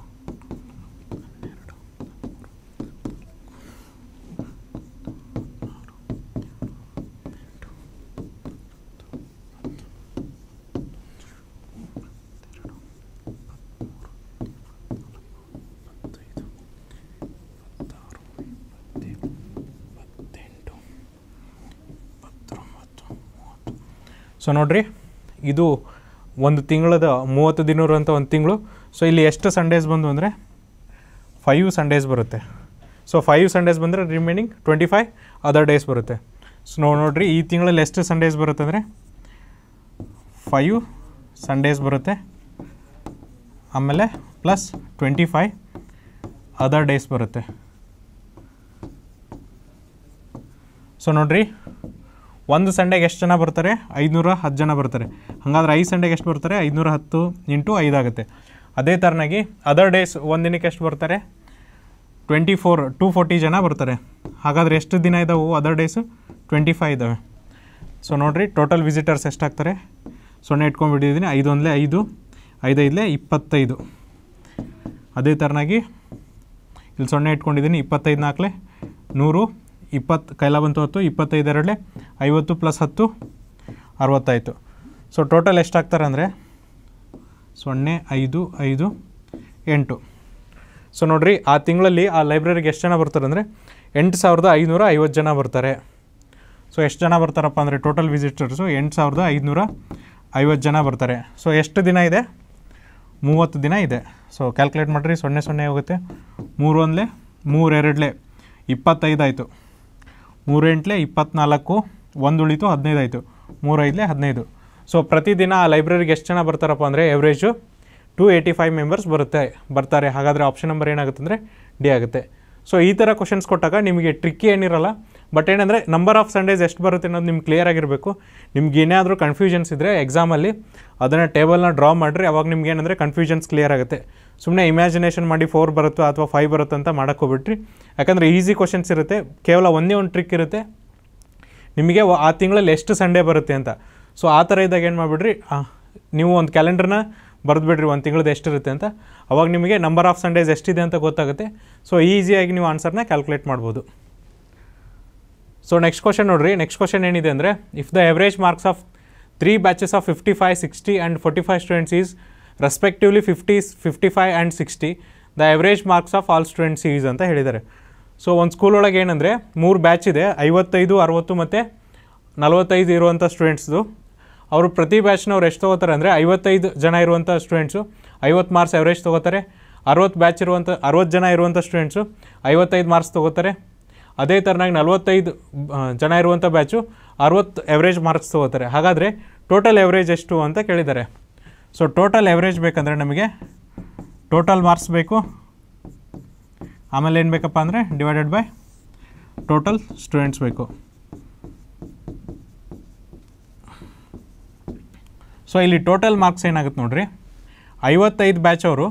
ಸೊ ನೋಡಿರಿ ಇದು ಒಂದು ತಿಂಗಳದ ಮೂವತ್ತು ದಿನರು ಅಂತ ಒಂದು ತಿಂಗಳು ಸೊ ಇಲ್ಲಿ ಎಷ್ಟು ಸಂಡೇಸ್ ಬಂದು ಅಂದರೆ ಫೈವ್ ಸಂಡೇಸ್ ಬರುತ್ತೆ ಸೊ ಫೈವ್ ಸಂಡೇಸ್ ಬಂದರೆ remaining twenty five other days ಬರುತ್ತೆ ಸೊ ನೋಡಿರಿ ಈ ತಿಂಗಳಲ್ಲಿ ಎಷ್ಟು ಸಂಡೇಸ್ ಬರುತ್ತೆ ಅಂದರೆ ಫೈವ್ ಸಂಡೇಸ್ ಬರುತ್ತೆ ಆಮೇಲೆ plus twenty five other days ಬರುತ್ತೆ ಸೊ ನೋಡಿರಿ ಒಂದು ಸಂಡೆಗೆ ಎಷ್ಟು ಜನ ಬರ್ತಾರೆ ಐದುನೂರ ಹತ್ತು ಜನ ಬರ್ತಾರೆ ಹಾಗಾದ್ರೆ ಐದು ಸಂಡೆಗೆ ಎಷ್ಟು ಬರ್ತಾರೆ ಐದುನೂರ ಹತ್ತು ಇಂಟು ಐದಾಗುತ್ತೆ ಅದೇ ಥರನಾಗಿ ಅದರ್ ಡೇಸ್ ಒಂದು ದಿನಕ್ಕೆ ಎಷ್ಟು ಬರ್ತಾರೆ ಟ್ವೆಂಟಿ ಫೋರ್ ಟೂ ಫೋರ್ಟಿ ಜನ ಬರ್ತಾರೆ ಹಾಗಾದರೆ ಎಷ್ಟು ದಿನ ಇದ್ದಾವೆ ಅದರ್ ಡೇಸು ಟ್ವೆಂಟಿ ಫೈವ್ ಇದ್ದಾವೆ ಸೊ ನೋಡಿರಿ ಟೋಟಲ್ ವಿಸಿಟರ್ಸ್ ಎಷ್ಟಾಗ್ತಾರೆ ಸೊನ್ನೆ ಇಟ್ಕೊಂಡ್ಬಿಟ್ಟಿದ್ದೀನಿ ಐದೊಂದಲೇ ಐದು ಐದೈದಲೇ ಇಪ್ಪತ್ತೈದು ಅದೇ ಥರನಾಗಿ ಇಲ್ಲಿ ಸೊನ್ನೆ ಇಟ್ಕೊಂಡಿದ್ದೀನಿ ಇಪ್ಪತ್ತೈದು ನಾಲ್ಕಲೆ ನೂರು ಇಪ್ಪತ್ತು ಕೈಲ ಬಂತು ಹೊತ್ತು ಇಪ್ಪತ್ತೈದರಲ್ಲೇ ಐವತ್ತು ಪ್ಲಸ್ ಹತ್ತು ಅರವತ್ತಾಯಿತು ಸೊ ಟೋಟಲ್ ಎಷ್ಟಾಗ್ತಾರೆ ಅಂದರೆ ಸೊನ್ನೆ ಐದು ಐದು ಎಂಟು ಸೊ ನೋಡಿರಿ ಆ ತಿಂಗಳಲ್ಲಿ ಆ ಲೈಬ್ರರಿಗೆ ಎಷ್ಟು ಜನ ಬರ್ತಾರೆ ಅಂದರೆ ಎಂಟು ಸಾವಿರದ ಐನೂರ ಐವತ್ತು ಜನ ಬರ್ತಾರೆ ಸೊ ಎಷ್ಟು ಜನ ಬರ್ತಾರಪ್ಪ ಅಂದರೆ ಟೋಟಲ್ ವಿಸಿಟರ್ಸು ಎಂಟು ಸಾವಿರದ ಐದುನೂರ ಐವತ್ತು ಜನ ಬರ್ತಾರೆ ಸೊ ಎಷ್ಟು ದಿನ ಇದೆ ಮೂವತ್ತು ದಿನ ಇದೆ ಸೊ ಕ್ಯಾಲ್ಕುಲೇಟ್ ಮಾಡಿರಿ ಸೊನ್ನೆ ಸೊನ್ನೆ ಹೋಗುತ್ತೆ ಮೂರು ಒಂದಲೇ ಮೂರೆರಡಲೆ ಇಪ್ಪತ್ತೈದು ಆಯಿತು ಮೂರೆಂಟ್ಲೆ ಇಪ್ಪತ್ನಾಲ್ಕು ಒಂದು ಉಳಿತು ಹದಿನೈದು ಆಯಿತು ಮೂರೈದಲೆ ಹದಿನೈದು ಸೊ ಪ್ರತಿದಿನ ಆ ಲೈಬ್ರರಿಗೆ ಎಷ್ಟು ಜನ ಬರ್ತಾರಪ್ಪ ಅಂದರೆ average two eighty five members ಬರುತ್ತೆ ಬರ್ತಾರೆ ಹಾಗಾದರೆ ಆಪ್ಷನ್ ನಂಬರ್ ಏನಾಗುತ್ತೆ ಅಂದರೆ ಡಿ ಆಗುತ್ತೆ ಸೊ ಈ ಥರ ಕ್ವಶನ್ಸ್ ಕೊಟ್ಟಾಗ ನಿಮಗೆ ಟ್ರಿಕ್ಕಿ ಏನಿರಲ್ಲ ಬಟ್ ಏನಂದರೆ ನಂಬರ್ ಆಫ್ ಸಂಡೇಸ್ ಎಷ್ಟು ಬರುತ್ತೆ ಅನ್ನೋದು ನಿಮ್ಗೆ ಕ್ಲಿಯರ್ ಆಗಿರಬೇಕು ನಿಮ್ಗೆ ಏನಾದರೂ ಕನ್ಫ್ಯೂಷನ್ಸ್ ಇದ್ದರೆ ಎಕ್ಸಾಮಲ್ಲಿ ಅದನ್ನು ಟೇಬಲ್ನ ಡ್ರಾ ಮಾಡಿರಿ ಅವಾಗ ನಿಮ್ಗೆ ಏನಂದರೆ ಕನ್ಫ್ಯೂಷನ್ಸ್ ಕ್ಲಿಯರ್ ಆಗುತ್ತೆ ಸುಮ್ಮನೆ ಇಮ್ಯಾಜಿನೇಷನ್ ಮಾಡಿ ಫೋರ್ ಬರುತ್ತೋ ಅಥವಾ ಫೈವ್ ಬರುತ್ತೆ ಅಂತ ಮಾಡೋಕ್ಕೆ ಹೋಗ್ಬಿಟ್ರಿ ಯಾಕಂದರೆ ಈಸಿ ಕ್ವಶನ್ಸ್ ಇರುತ್ತೆ ಕೇವಲ ಒಂದೇ ಒಂದು ಟ್ರಿಕ್ ಇರುತ್ತೆ ನಿಮಗೆ ಆ ತಿಂಗಳಲ್ಲಿ ಎಷ್ಟು ಸಂಡೇ ಬರುತ್ತೆ ಅಂತ ಸೊ ಆ ಥರ ಇದ್ದಾಗ ಏನು ಮಾಡಿಬಿಡ್ರಿ ನೀವು ಒಂದು ಕ್ಯಾಲೆಂಡರ್ನ ಬರೆದುಬಿಡ್ರಿ ಒಂದು ತಿಂಗಳದ್ದು ಎಷ್ಟಿರುತ್ತೆ ಅಂತ ಅವಾಗ ನಿಮಗೆ ನಂಬರ್ ಆಫ್ ಸಂಡೇಸ್ ಎಷ್ಟಿದೆ ಅಂತ ಗೊತ್ತಾಗುತ್ತೆ ಸೊ ಈಸಿಯಾಗಿ ನೀವು ಆನ್ಸರ್ನ ಕ್ಯಾಲ್ಕುಲೇಟ್ ಮಾಡ್ಬೋದು ಸೊ ನೆಕ್ಸ್ಟ್ ಕ್ವಶನ್ ನೋಡಿರಿ ನೆಕ್ಸ್ಟ್ ಕ್ವಶನ್ ಏನಿದೆ ಅಂದರೆ if the average marks of three batches of fifty five sixty and forty five students is respectively fifty fifty five and sixty the average marks of all students is ಅಂತ ಹೇಳಿದ್ದಾರೆ so ಒಂದು school ಒಳಗೆ ಏನಂದರೆ ಮೂರು batch ಇದೆ ಐವತ್ತೈದು ಅರವತ್ತು ಮತ್ತು ನಲವತ್ತೈದು ಇರುವಂಥ ಸ್ಟೂಡೆಂಟ್ಸ್ದು ಅವರು ಪ್ರತಿ ಬ್ಯಾಚ್ನವ್ರು ಎಷ್ಟು ತೊಗೋತಾರೆ ಅಂದರೆ ಐವತ್ತೈದು ಜನ ಇರುವಂಥ ಸ್ಟೂಡೆಂಟ್ಸು ಐವತ್ತು ಮಾರ್ಕ್ಸ್ ಎವರೇಜ್ ತೊಗೋತಾರೆ ಅರವತ್ತು ಬ್ಯಾಚ್ ಇರುವಂಥ ಅರವತ್ತು ಜನ ಇರುವಂಥ ಸ್ಟೂಡೆಂಟ್ಸು ಐವತ್ತೈದು ಮಾರ್ಕ್ಸ್ ತೊಗೋತಾರೆ ಅದೇ ಥರನಾಗಿ ನಲವತ್ತೈದು ಜನ ಇರುವಂಥ ಬ್ಯಾಚು ಅರವತ್ತು ಎವರೇಜ್ ಮಾರ್ಕ್ಸ್ ತೊಗೋತಾರೆ ಹಾಗಾದರೆ ಟೋಟಲ್ ಎವರೇಜ್ ಎಷ್ಟು ಅಂತ ಕೇಳಿದ್ದಾರೆ ಸೊ ಟೋಟಲ್ ಎವ್ರೇಜ್ ಬೇಕಂದರೆ ನಮಗೆ ಟೋಟಲ್ ಮಾರ್ಕ್ಸ್ ಬೇಕು ಆಮೇಲೆ ಏನು ಬೇಕಪ್ಪ ಅಂದರೆ ಡಿವೈಡೆಡ್ ಬೈ ಟೋಟಲ್ ಸ್ಟೂಡೆಂಟ್ಸ್ ಬೇಕು ಸೊ ಇಲ್ಲಿ ಟೋಟಲ್ ಮಾರ್ಕ್ಸ್ ಏನಾಗುತ್ತೆ ನೋಡಿರಿ ಐವತ್ತೈದು ಬ್ಯಾಚ್ ಅವರು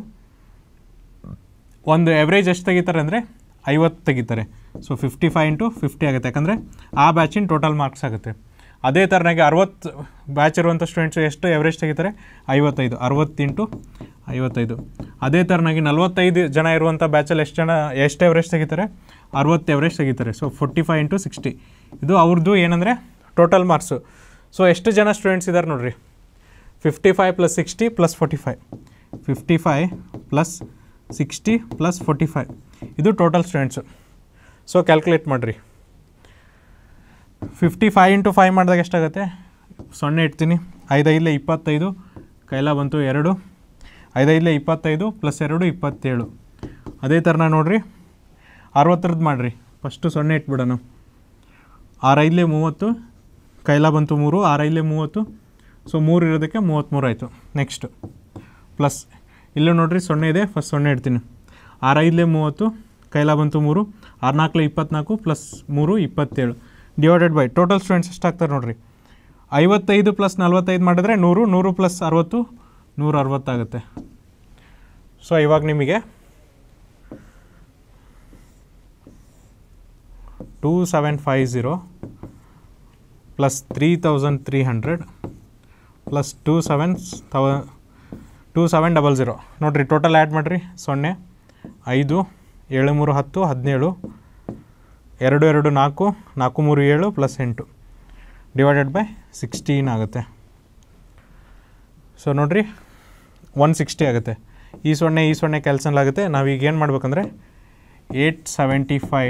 ಒಂದು ಎವ್ರೇಜ್ ಎಷ್ಟು ತೆಗಿತಾರೆ ಅಂದರೆ ಐವತ್ತು ತೆಗಿತಾರೆ so fifty five into fifty ಆಗುತ್ತೆ ಯಾಕಂದರೆ ಆ ಬ್ಯಾಚಿನ ಟೋಟಲ್ ಮಾರ್ಕ್ಸ್ ಆಗುತ್ತೆ ಅದೇ ಥರನಾಗಿ ಅರವತ್ತು ಬ್ಯಾಚ್ ಇರುವಂಥ ಸ್ಟೂಡೆಂಟ್ಸು ಎಷ್ಟು ಎವರೇಜ್ ತೆಗಿತಾರೆ ಐವತ್ತೈದು ಅರವತ್ತಿಂಟು ಐವತ್ತೈದು ಅದೇ ಥರನಾಗಿ ನಲವತ್ತೈದು ಜನ ಇರುವಂಥ ಬ್ಯಾಚಲ್ಲಿ ಎಷ್ಟು ಜನ ಎಷ್ಟು ಎವರೇಜ್ ತೆಗಿತಾರೆ ಅರವತ್ತು ಎವರೇಜ್ ತೆಗಿತಾರೆ so forty five into sixty ಇದು ಅವ್ರದ್ದು ಏನಂದರೆ ಟೋಟಲ್ ಮಾರ್ಕ್ಸು ಸೊ ಎಷ್ಟು ಜನ ಸ್ಟೂಡೆಂಟ್ಸ್ ಇದ್ದಾರೆ ನೋಡಿರಿ fifty five plus sixty plus forty five fifty five plus sixty plus forty five ಇದು ಟೋಟಲ್ ಸ್ಟೂಡೆಂಟ್ಸು ಸೊ ಕ್ಯಾಲ್ಕುಲೇಟ್ ಮಾಡಿರಿ ಫಿಫ್ಟಿ ಫೈವ್ ಇಂಟು ಫೈವ್ ಮಾಡಿದಾಗ ಎಷ್ಟಾಗುತ್ತೆ ಸೊನ್ನೆ ಇಡ್ತೀನಿ ಐದೈದಲೇ ಇಪ್ಪತ್ತೈದು ಕೈಲ ಬಂತು ಎರಡು ಐದೈದಲೇ ಇಪ್ಪತ್ತೈದು ಪ್ಲಸ್ ಎರಡು ಇಪ್ಪತ್ತೇಳು ಅದೇ ಥರನ ನೋಡಿರಿ ಅರವತ್ತರದ್ದು ಮಾಡಿರಿ ಫಸ್ಟು ಸೊನ್ನೆ ಇಟ್ಬಿಡೋಣ ಆರೈದಲೇ ಮೂವತ್ತು ಕೈಲ ಬಂತು ಮೂರು ಆರೈದಲೇ ಮೂವತ್ತು ಸೊ ಮೂರು ಇರೋದಕ್ಕೆ ಮೂವತ್ತ್ಮೂರು ಆಯಿತು ನೆಕ್ಸ್ಟು ಪ್ಲಸ್ ಇಲ್ಲೂ ನೋಡಿರಿ ಸೊನ್ನೆ ಇದೆ ಫಸ್ಟ್ ಸೊನ್ನೆ ಇಡ್ತೀನಿ ಆರೈದಲೇ ಮೂವತ್ತು ಕೈಲ ಬಂತು ಮೂರು ಆರ್ನಾಲ್ಕಲೇ ಇಪ್ಪತ್ತ್ನಾಲ್ಕು ಪ್ಲಸ್ ಮೂರು ಇಪ್ಪತ್ತೇಳು ಡಿವೈಡೆಡ್ ಬೈ ಟೋಟಲ್ ಸ್ಟೂಡೆಂಟ್ಸ್ ಎಷ್ಟಾಗ್ತಾರೆ ನೋಡಿರಿ ಐವತ್ತೈದು ಪ್ಲಸ್ ನಲ್ವತ್ತೈದು ಮಾಡಿದ್ರೆ ನೂರು ನೂರು ಪ್ಲಸ್ ಅರವತ್ತು ನೂರ ಅರವತ್ತಾಗುತ್ತೆ ಸೊ ಇವಾಗ ನಿಮಗೆ two seven five zero plus three thousand three hundred plus two seven thou two seven double zero ನೋಡಿರಿ ಟೋಟಲ್ ಆ್ಯಡ್ ಮಾಡಿರಿ ಸೊನ್ನೆ ಐದು ಏಳು ಮೂರು ಹತ್ತು ಹದಿನೇಳು ಎರಡು ಎರಡು ನಾಲ್ಕು ನಾಲ್ಕು ಮೂರು ಏಳು ಪ್ಲಸ್ ಎಂಟು ಡಿವೈಡೆಡ್ ಬೈ ಸಿಕ್ಸ್ಟೀನ್ ಆಗುತ್ತೆ ಸೊ ನೋಡಿರಿ ಒನ್ ಸಿಕ್ಸ್ಟಿ ಆಗುತ್ತೆ ಈ ಸೊನ್ನೆ ಈ ಸೊನ್ನೆ ನಾವು ನಾವೀಗ ಏನು ಮಾಡಬೇಕಂದ್ರೆ eight seventy five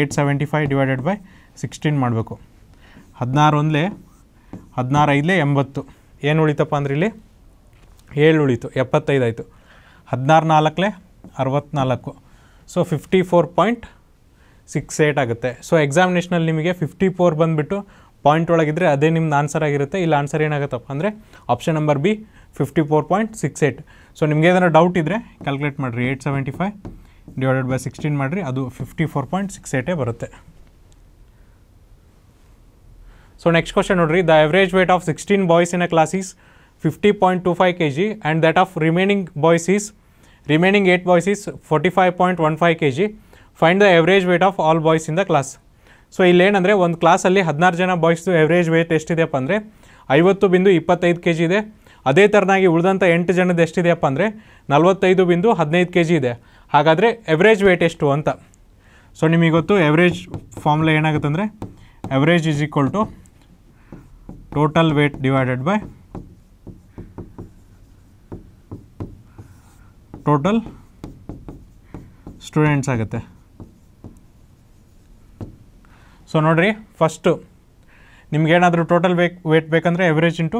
eight seventy five divided by sixteen ಮಾಡಬೇಕು ಹದಿನಾರು ಒಂದಲೇ ಹದಿನಾರು ಐದಲೇ ಎಂಬತ್ತು ಏನು ಉಳಿತಪ್ಪ ಅಂದ್ರೆ ಇಲ್ಲಿ ಏಳು ಉಳಿತು ಎಪ್ಪತ್ತೈದು ಆಯಿತು ಹದಿನಾರು ನಾಲ್ಕಲೇ ಅರವತ್ತ್ನಾಲ್ಕು so fifty four point six eight ಆಗುತ್ತೆ ಸೊ ಎಕ್ಸಾಮಿನೇಷನಲ್ಲಿ ನಿಮಗೆ ಫಿಫ್ಟಿ ಫೋರ್ ಬಂದುಬಿಟ್ಟು ಪಾಯಿಂಟ್ ಒಳಗಿದ್ರೆ ಅದೇ ನಿಮ್ದು ಆನ್ಸರ್ ಆಗಿರುತ್ತೆ ಇಲ್ಲಿ ಆನ್ಸರ್ ಏನಾಗುತ್ತಪ್ಪ ಅಂದರೆ option number B fifty four point six eight so ನಿಮ್ಗೆ ಏನಾರು ಡೌಟ್ ಇದ್ದರೆ ಕ್ಯಾಲ್ಕುಲೇಟ್ ಮಾಡಿರಿ eight seventy five divided by sixteen ಮಾಡಿರಿ ಅದು ಫಿಫ್ಟಿ ಫೋರ್ ಪಾಯಿಂಟ್ ಸಿಕ್ಸ್ ಏಟೇ ಬರುತ್ತೆ ಸೊ ನೆಕ್ಸ್ಟ್ ಕ್ವಶನ್ ನೋಡಿರಿ the average weight of sixteen boys in a is fifty point two five K G and that of remaining boys is remaining eight boys is forty five point one five K G find the average weight of all boys in the class so ಇಲ್ಲೇನಂದರೆ ಒಂದು ಕ್ಲಾಸಲ್ಲಿ ಹದಿನಾರು ಜನ ಬಾಯ್ಸ್ದು average wait ಎಷ್ಟಿದೆಯಪ್ಪ ಅಂದರೆ ಐವತ್ತು ಬಿಂದು ಇಪ್ಪತ್ತೈದು ಕೆ ಜಿ ಇದೆ ಅದೇ ಥರನಾಗಿ ಉಳಿದಂಥ ಎಂಟು ಜನದ ಎಷ್ಟಿದೆಯಪ್ಪ ಅಂದರೆ ನಲವತ್ತೈದು ಬಿಂದು ಹದಿನೈದು ಕೆ ಜಿ ಇದೆ ಹಾಗಾದರೆ ಎವ್ರೇಜ್ ವೇಟ್ ಎಷ್ಟು ಅಂತ ಸೊ ನಿಮಗೆ ಗೊತ್ತು ಎವ್ರೇಜ್ ಫಾರ್ಮುಲಾ ಏನಾಗುತ್ತೆ ಅಂದರೆ average is equal to total weight divided by total students ಆಗುತ್ತೆ ಸೊ ನೋಡಿರಿ ಫಸ್ಟು ನಿಮಗೇನಾದರೂ ಟೋಟಲ್ ವೇಕ್ ವೇಟ್ ಬೇಕಂದರೆ ಎವ್ರೇಜ್ ಇಂಟು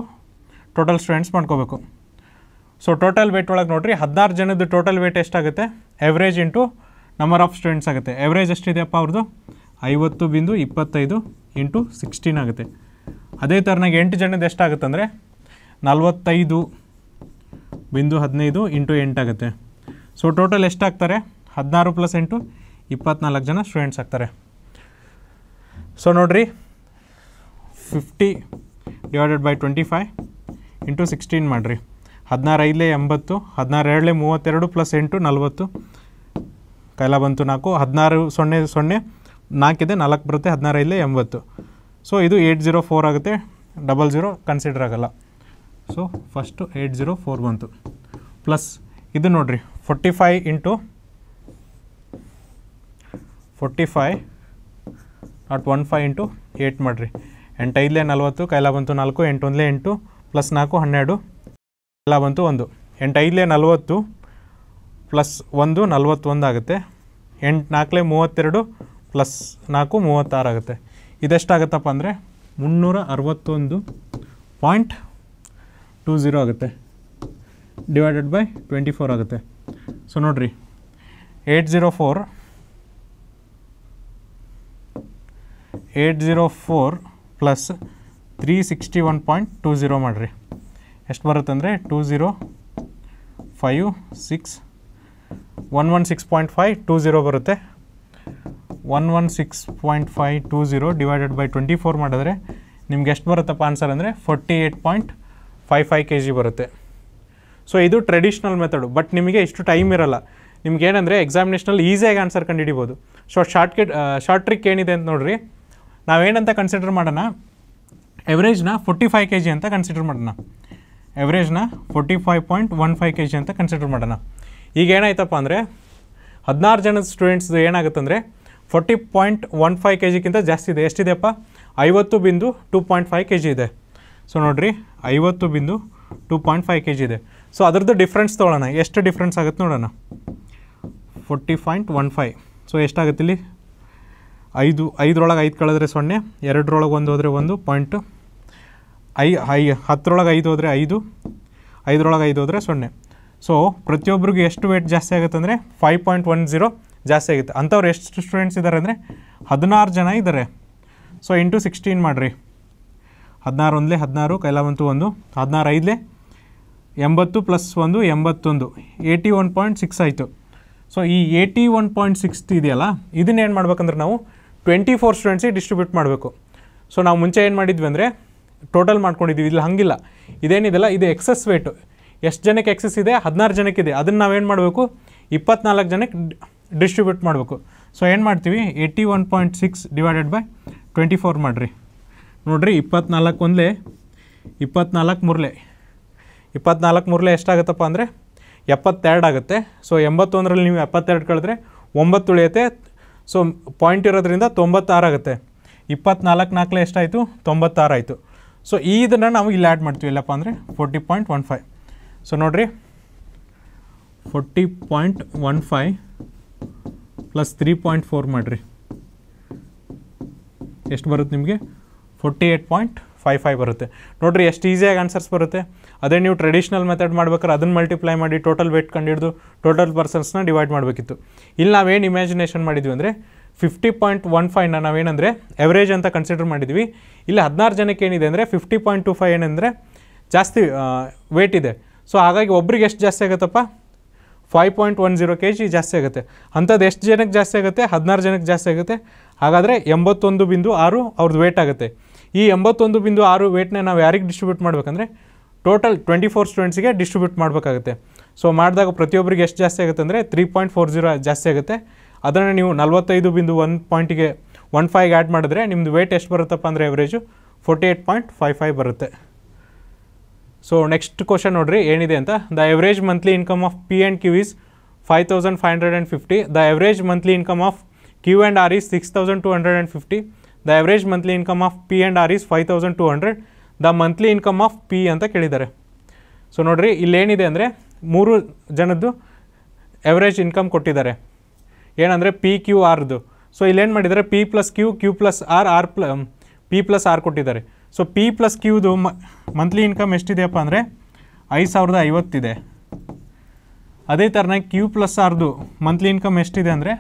ಟೋಟಲ್ ಸ್ಟೂಡೆಂಟ್ಸ್ ಮಾಡ್ಕೋಬೇಕು ಸೊ ಟೋಟಲ್ ವೇಟ್ ಒಳಗೆ ನೋಡಿರಿ ಹದಿನಾರು ಜನದ್ದು ಟೋಟಲ್ ವೇಟ್ ಎಷ್ಟಾಗುತ್ತೆ average into number of students ಆಗುತ್ತೆ ಎವ್ರೇಜ್ ಎಷ್ಟಿದೆಯಪ್ಪ ಅವ್ರದ್ದು ಐವತ್ತು ಬಿಂದು ಇಪ್ಪತ್ತೈದು ಇಂಟು ಸಿಕ್ಸ್ಟೀನ್ ಆಗುತ್ತೆ ಅದೇ ಥರನಾಗಿ ಎಂಟು ಜನದ ಎಷ್ಟಾಗುತ್ತೆ ಅಂದರೆ ನಲ್ವತ್ತೈದು ಬಿಂದು ಹದಿನೈದು ಇಂಟು ಎಂಟಾಗುತ್ತೆ ಸೊ ಟೋಟಲ್ ಎಷ್ಟಾಗ್ತಾರೆ ಹದಿನಾರು ಪ್ಲಸ್ ಎಂಟು ಇಪ್ಪತ್ನಾಲ್ಕು ಜನ ಸ್ಟೂಡೆಂಟ್ಸ್ ಆಗ್ತಾರೆ ಸೊ ನೋಡಿರಿ fifty divided by twenty five into sixteen ಮಾಡಿರಿ ಹದಿನಾರು ಐದಲೇ ಎಂಬತ್ತು ಹದಿನಾರು ಎರಡಲೇ ಮೂವತ್ತೆರಡು ಪ್ಲಸ್ ಎಂಟು ನಲ್ವತ್ತು ಕೈಲ ಬಂತು ನಾಲ್ಕು ಹದಿನಾರು ಸೊನ್ನೆ ಸೊನ್ನೆ ನಾಲ್ಕಿದೆ ನಾಲ್ಕು ಬರುತ್ತೆ ಹದಿನಾರು ಐದಲೇ ಎಂಬತ್ತು ಸೊ ಇದು ಏಯ್ಟ್ ಜೀರೋ ಫೋರ್ ಆಗುತ್ತೆ ಡಬಲ್ ಜೀರೋ ಕನ್ಸಿಡರ್ ಆಗೋಲ್ಲ so first eight zero four ಬಂತು ಪ್ಲಸ್ ಇದು ನೋಡಿರಿ forty five into forty five not one five into eight ಮಾಡಿರಿ ಎಂಟೈದಲೇ ನಲವತ್ತು ಕೈಲ ಬಂತು ನಾಲ್ಕು ಎಂಟು ಎಂಟೊಂದಲೇ ಎಂಟು ಪ್ಲಸ್ ನಾಲ್ಕು ಹನ್ನೆರಡು ಕೈಲ ಬಂತು ಒಂದು ಎಂಟೈದಲೇ ನಲವತ್ತು ಪ್ಲಸ್ ಒಂದು ನಲ್ವತ್ತೊಂದು ಆಗುತ್ತೆ ಎಂಟು ನಾಲ್ಕಲೇ ಮೂವತ್ತೆರಡು ಪ್ಲಸ್ ನಾಲ್ಕು ಮೂವತ್ತಾರು ಆಗುತ್ತೆ ಇದೆಷ್ಟಾಗತ್ತಪ್ಪ ಅಂದರೆ ಮುನ್ನೂರ ಅರವತ್ತೊಂದು ಪಾಯಿಂಟ್ ಟೂ ಝೀರೋ ಆಗುತ್ತೆ ಡಿವೈಡೆಡ್ ಬೈ ಟ್ವೆಂಟಿ ಫೋರ್ ಆಗುತ್ತೆ ಸೊ ನೋಡಿರಿ eight zero four eight zero four plus three sixty one point two zero ಮಾಡಿರಿ ಎಷ್ಟು ಬರುತ್ತೆ ಅಂದರೆ two zero five six one one six point five two zero ಬರುತ್ತೆ one one six point five two zero divided by twenty four ಮಾಡಿದ್ರೆ ನಿಮ್ಗೆ ಎಷ್ಟು ಬರುತ್ತಪ್ಪ answer ಅಂದರೆ forty eight point five five K G ಬರುತ್ತೆ ಸೊ ಇದು traditional method but ನಿಮಗೆ ಇಷ್ಟು ಟೈಮ್ ಇರಲ್ಲ ನಿಮ್ಗೇನಂದರೆ ಎಕ್ಸಾಮಿನೇಷನಲ್ಲಿ ಈಸಿಯಾಗಿ ಆನ್ಸರ್ ಕಂಡು ಹಿಡಿಬೋದು ಸೊ ಶಾರ್ಟ್ ಶಾರ್ಟ್ ಟ್ರಿಕ್ ಏನಿದೆ ಅಂತ ನೋಡಿರಿ ನಾವೇನಂತ ಕನ್ಸಿಡರ್ ಮಾಡೋಣ ಎವರೇಜ್ನ ಫೋರ್ಟಿ ಫೈವ್ ಕೆ ಜಿ ಅಂತ ಕನ್ಸಿಡರ್ ಮಾಡೋಣ ಎವರೇಜ್ನ forty five point one five K G ಅಂತ ಕನ್ಸಿಡರ್ ಮಾಡೋಣ ಈಗ ಏನಾಯ್ತಪ್ಪ ಅಂದರೆ ಹದಿನಾರು ಜನದ ಸ್ಟೂಡೆಂಟ್ಸ್ದು ಅಂದರೆ forty point one five K ಜಿಗಿಂತ ಜಾಸ್ತಿ ಇದೆ ಎಷ್ಟಿದೆಯಪ್ಪ ಐವತ್ತು ಬಿಂದು two point five K G ಇದೆ ಸೊ ನೋಡಿರಿ ಐವತ್ತು ಬಿಂದು two point five K G ಇದೆ ಸೊ ಅದ್ರದ್ದು ಡಿಫ್ರೆನ್ಸ್ ತೊಗೊಳ್ಳೋಣ ಎಷ್ಟು ಡಿಫ್ರೆನ್ಸ್ ಆಗುತ್ತೆ ನೋಡೋಣ forty point one five so ಎಷ್ಟಾಗುತ್ತಿಲ್ಲಿ ಐದು ಐದರೊಳಗೆ ಐದು ಕಳೆದ್ರೆ ಸೊನ್ನೆ ಎರಡರೊಳಗೆ ಒಂದು ಹೋದರೆ ಒಂದು ಪಾಯಿಂಟ್ ಐ ಐ ಹತ್ತರೊಳಗೆ ಐದು ಹೋದರೆ ಐದು ಐದರೊಳಗೆ ಐದು ಹೋದರೆ ಸೊನ್ನೆ ಸೊ ಪ್ರತಿಯೊಬ್ಬರಿಗೂ ಎಷ್ಟು ವೇಟ್ ಜಾಸ್ತಿ ಆಗುತ್ತೆ ಅಂದರೆ ಫೈವ್ ಪಾಯಿಂಟ್ ಒನ್ ಜೀರೋ ಜಾಸ್ತಿ ಆಗುತ್ತೆ ಅಂಥವ್ರು ಎಷ್ಟು ಸ್ಟೂಡೆಂಟ್ಸ್ ಇದ್ದಾರೆ ಅಂದರೆ ಹದಿನಾರು ಜನ ಇದ್ದಾರೆ ಸೊ ಇಂಟು ಸಿಕ್ಸ್ಟೀನ್ ಮಾಡಿರಿ ಹದಿನಾರು ಒಂದಲೇ ಹದಿನಾರು ಬಂತು ಒಂದು ಹದಿನಾರು ಐದಲೇ ಎಂಬತ್ತು ಪ್ಲಸ್ ಒಂದು ಎಂಬತ್ತೊಂದು ಏಯ್ಟಿ ಒನ್ ಪಾಯಿಂಟ್ ಸಿಕ್ಸ್ ಆಯಿತು ಸೊ ಈ ಏಯ್ಟಿ ಒನ್ ಪಾಯಿಂಟ್ ಸಿಕ್ಸ್ ಇದೆಯಲ್ಲ ಇದನ್ನೇನು ಮಾಡ್ಬೇಕಂದ್ರೆ ನಾವು ಟ್ವೆಂಟಿ ಫೋರ್ ಸ್ಟೂಡೆಂಟ್ಸಿಗೆ ಡಿಸ್ಟ್ರಿಬ್ಯೂಟ್ ಮಾಡಬೇಕು ಸೊ ನಾವು ಮುಂಚೆ ಏನು ಮಾಡಿದ್ವಿ ಅಂದರೆ ಟೋಟಲ್ ಮಾಡ್ಕೊಂಡಿದ್ದೀವಿ ಇಲ್ಲಿ ಹಂಗಿಲ್ಲ ಇದೇನಿದೆಲ್ಲ ಇದು ಎಕ್ಸಸ್ ವೇಟು ಎಷ್ಟು ಜನಕ್ಕೆ ಎಕ್ಸಸ್ ಇದೆ ಹದಿನಾರು ಜನಕ್ಕಿದೆ ಅದನ್ನು ನಾವೇನು ಮಾಡಬೇಕು ಇಪ್ಪತ್ನಾಲ್ಕು ಜನಕ್ಕೆ ಡಿಸ್ಟ್ರಿಬ್ಯೂಟ್ ಮಾಡಬೇಕು ಸೊ ಏನು ಮಾಡ್ತೀವಿ eighty one point six divided by twenty four ಮಾಡಿರಿ ನೋಡಿರಿ ಇಪ್ಪತ್ನಾಲ್ಕು ಒಂದಲೇ ಇಪ್ಪತ್ನಾಲ್ಕು ಮೂರಲೆ ಇಪ್ಪತ್ನಾಲ್ಕು ಮೂರಲೆ ಎಷ್ಟಾಗುತ್ತಪ್ಪ ಅಂದರೆ ಎಪ್ಪತ್ತೆರಡು ಆಗುತ್ತೆ ಸೊ ಎಂಬತ್ತೊಂದರಲ್ಲಿ ನೀವು ಎಪ್ಪತ್ತೆರಡು ಕಳೆದ್ರೆ ಒಂಬತ್ತು ಉಳಿಯುತ್ತೆ ಸೊ ಪಾಯಿಂಟ್ ಇರೋದ್ರಿಂದ ತೊಂಬತ್ತಾರು ಆಗುತ್ತೆ ಇಪ್ಪತ್ನಾಲ್ಕು ನಾಲ್ಕು ಎಷ್ಟಾಯಿತು ತೊಂಬತ್ತಾರು ಆಯಿತು ಸೊ ಈ ಇದನ್ನು ನಾವು ಇಲ್ಲಿ ಆ್ಯಡ್ ಮಾಡ್ತೀವಿ ಇಲ್ಲಪ್ಪ ಅಂದರೆ forty point one five so ನೋಡಿರಿ forty point one five plus three point four ಮಾಡಿರಿ ಎಷ್ಟು ಬರುತ್ತೆ ನಿಮಗೆ forty eight point five five ಬರುತ್ತೆ ನೋಡಿರಿ ಎಷ್ಟು ಈಸಿಯಾಗಿ ಆನ್ಸರ್ಸ್ ಬರುತ್ತೆ ಅದೇ ನೀವು ಟ್ರೆಡಿಷ್ನಲ್ ಮೆಥಡ್ ಮಾಡ್ಬೇಕಾದ್ರೆ ಅದನ್ನು ಮಲ್ಟಿಪ್ಲೈ ಮಾಡಿ ಟೋಟಲ್ ವೇಟ್ ಕಂಡು ಹಿಡಿದು ಟೋಟಲ್ ಪರ್ಸನ್ಸ್ನ ಡಿವೈಡ್ ಮಾಡಬೇಕಿತ್ತು ಇಲ್ಲಿ ನಾವೇನು ಇಮ್ಯಾಜಿನೇಷನ್ ಮಾಡಿದ್ವಿ ಅಂದರೆ ಫಿಫ್ಟಿ ಪಾಯಿಂಟ್ ಒನ್ ಫೈವ್ನ ನಾವೇನಂದರೆ ಎವರೇಜ್ ಅಂತ ಕನ್ಸಿಡರ್ ಮಾಡಿದ್ವಿ ಇಲ್ಲಿ ಹದಿನಾರು ಜನಕ್ಕೆ ಏನಿದೆ ಅಂದರೆ ಫಿಫ್ಟಿ ಪಾಯಿಂಟ್ ಟು ಫೈವ್ ಏನಂದರೆ ಜಾಸ್ತಿ ವೇಟ್ ಇದೆ ಸೊ ಹಾಗಾಗಿ ಒಬ್ರಿಗೆ ಎಷ್ಟು ಜಾಸ್ತಿ ಆಗುತ್ತಪ್ಪ five point one zero K G ಜಾಸ್ತಿ ಆಗುತ್ತೆ ಅಂಥದ್ದು ಎಷ್ಟು ಜನಕ್ಕೆ ಜಾಸ್ತಿ ಆಗುತ್ತೆ ಹದಿನಾರು ಜನಕ್ಕೆ ಜಾಸ್ತಿ ಆಗುತ್ತೆ ಹಾಗಾದರೆ ಎಂಬತ್ತೊಂದು ಬಿಂದು ಆರು ಅವ್ರದ್ದು ವೇಟ್ ಆಗುತ್ತೆ ಈ ಎಂಬತ್ತೊಂದು ಬಿಂದು ಆರು ವೇಟ್ನ ನಾವು ಯಾರಿಗೆ ಡಿಸ್ಟ್ರಿಬ್ಯೂಟ್ ಮಾಡಬೇಕಂದ್ರೆ ಟೋಟಲ್ ಟ್ವೆಂಟಿ ಫೋರ್ ಸ್ಟೂಡೆಂಟ್ಸಿಗೆ ಡಿಸ್ಟ್ರಿಬ್ಯೂಟ್ ಮಾಡಬೇಕಾಗುತ್ತೆ ಸೊ ಮಾಡಿದಾಗ ಪ್ರತಿಯೊಬ್ಬರಿಗೆ ಎಷ್ಟು ಜಾಸ್ತಿ ಆಗುತ್ತೆ ಅಂದರೆ ತ್ರೀ ಪಾಯಿಂಟ್ ಫೋರ್ ಜೀರೋ ಜಾಸ್ತಿ ಆಗುತ್ತೆ ಅದನ್ನು ನೀವು ನಲ್ವತ್ತೈದು ಬಿಂದು ಒನ್ ಪಾಯಿಂಟಿಗೆ ಒನ್ ಫೈವ್ಗೆ ಆ್ಯಡ್ ಮಾಡಿದ್ರೆ ನಿಮ್ಮದು ವೇಟ್ ಎಷ್ಟು ಬರುತ್ತಪ್ಪ ಅಂದರೆ average forty eight point five five ಬರುತ್ತೆ ಸೊ ನೆಕ್ಸ್ಟ್ ಕ್ವಶನ್ ನೋಡಿರಿ ಏನಿದೆ ಅಂತ the average monthly income of P and Q is five thousand five hundred and fifty the average monthly income of Q and R is six thousand two hundred and fifty the average monthly income of P and R is five thousand two hundred the monthly income of P ಅಂತ ಕೇಳಿದ್ದಾರೆ so ನೋಡಿರಿ ಇಲ್ಲೇನಿದೆ ಅಂದರೆ ಮೂರು ಜನದ್ದು average income ಕೊಟ್ಟಿದ್ದಾರೆ ಏನಂದರೆ P Q ಆರ್ದು so ಇಲ್ಲೇನು ಮಾಡಿದ್ದಾರೆ P plus Q Q plus R R plus P plus R ಕೊಟ್ಟಿದ್ದಾರೆ ಸೊ ಪಿ ಪ್ಲಸ್ ಕ್ಯೂದು ಮ ಮಂತ್ಲಿ ಇನ್ಕಮ್ ಎಷ್ಟಿದೆಯಪ್ಪ ಅಂದರೆ ಐದು ಸಾವಿರದ ಐವತ್ತಿದೆ ಅದೇ ಥರನೇ ಕ್ಯೂ ಪ್ಲಸ್ ಆರ್ದು ಮಂತ್ಲಿ ಇನ್ಕಮ್ ಎಷ್ಟಿದೆ ಅಂದರೆ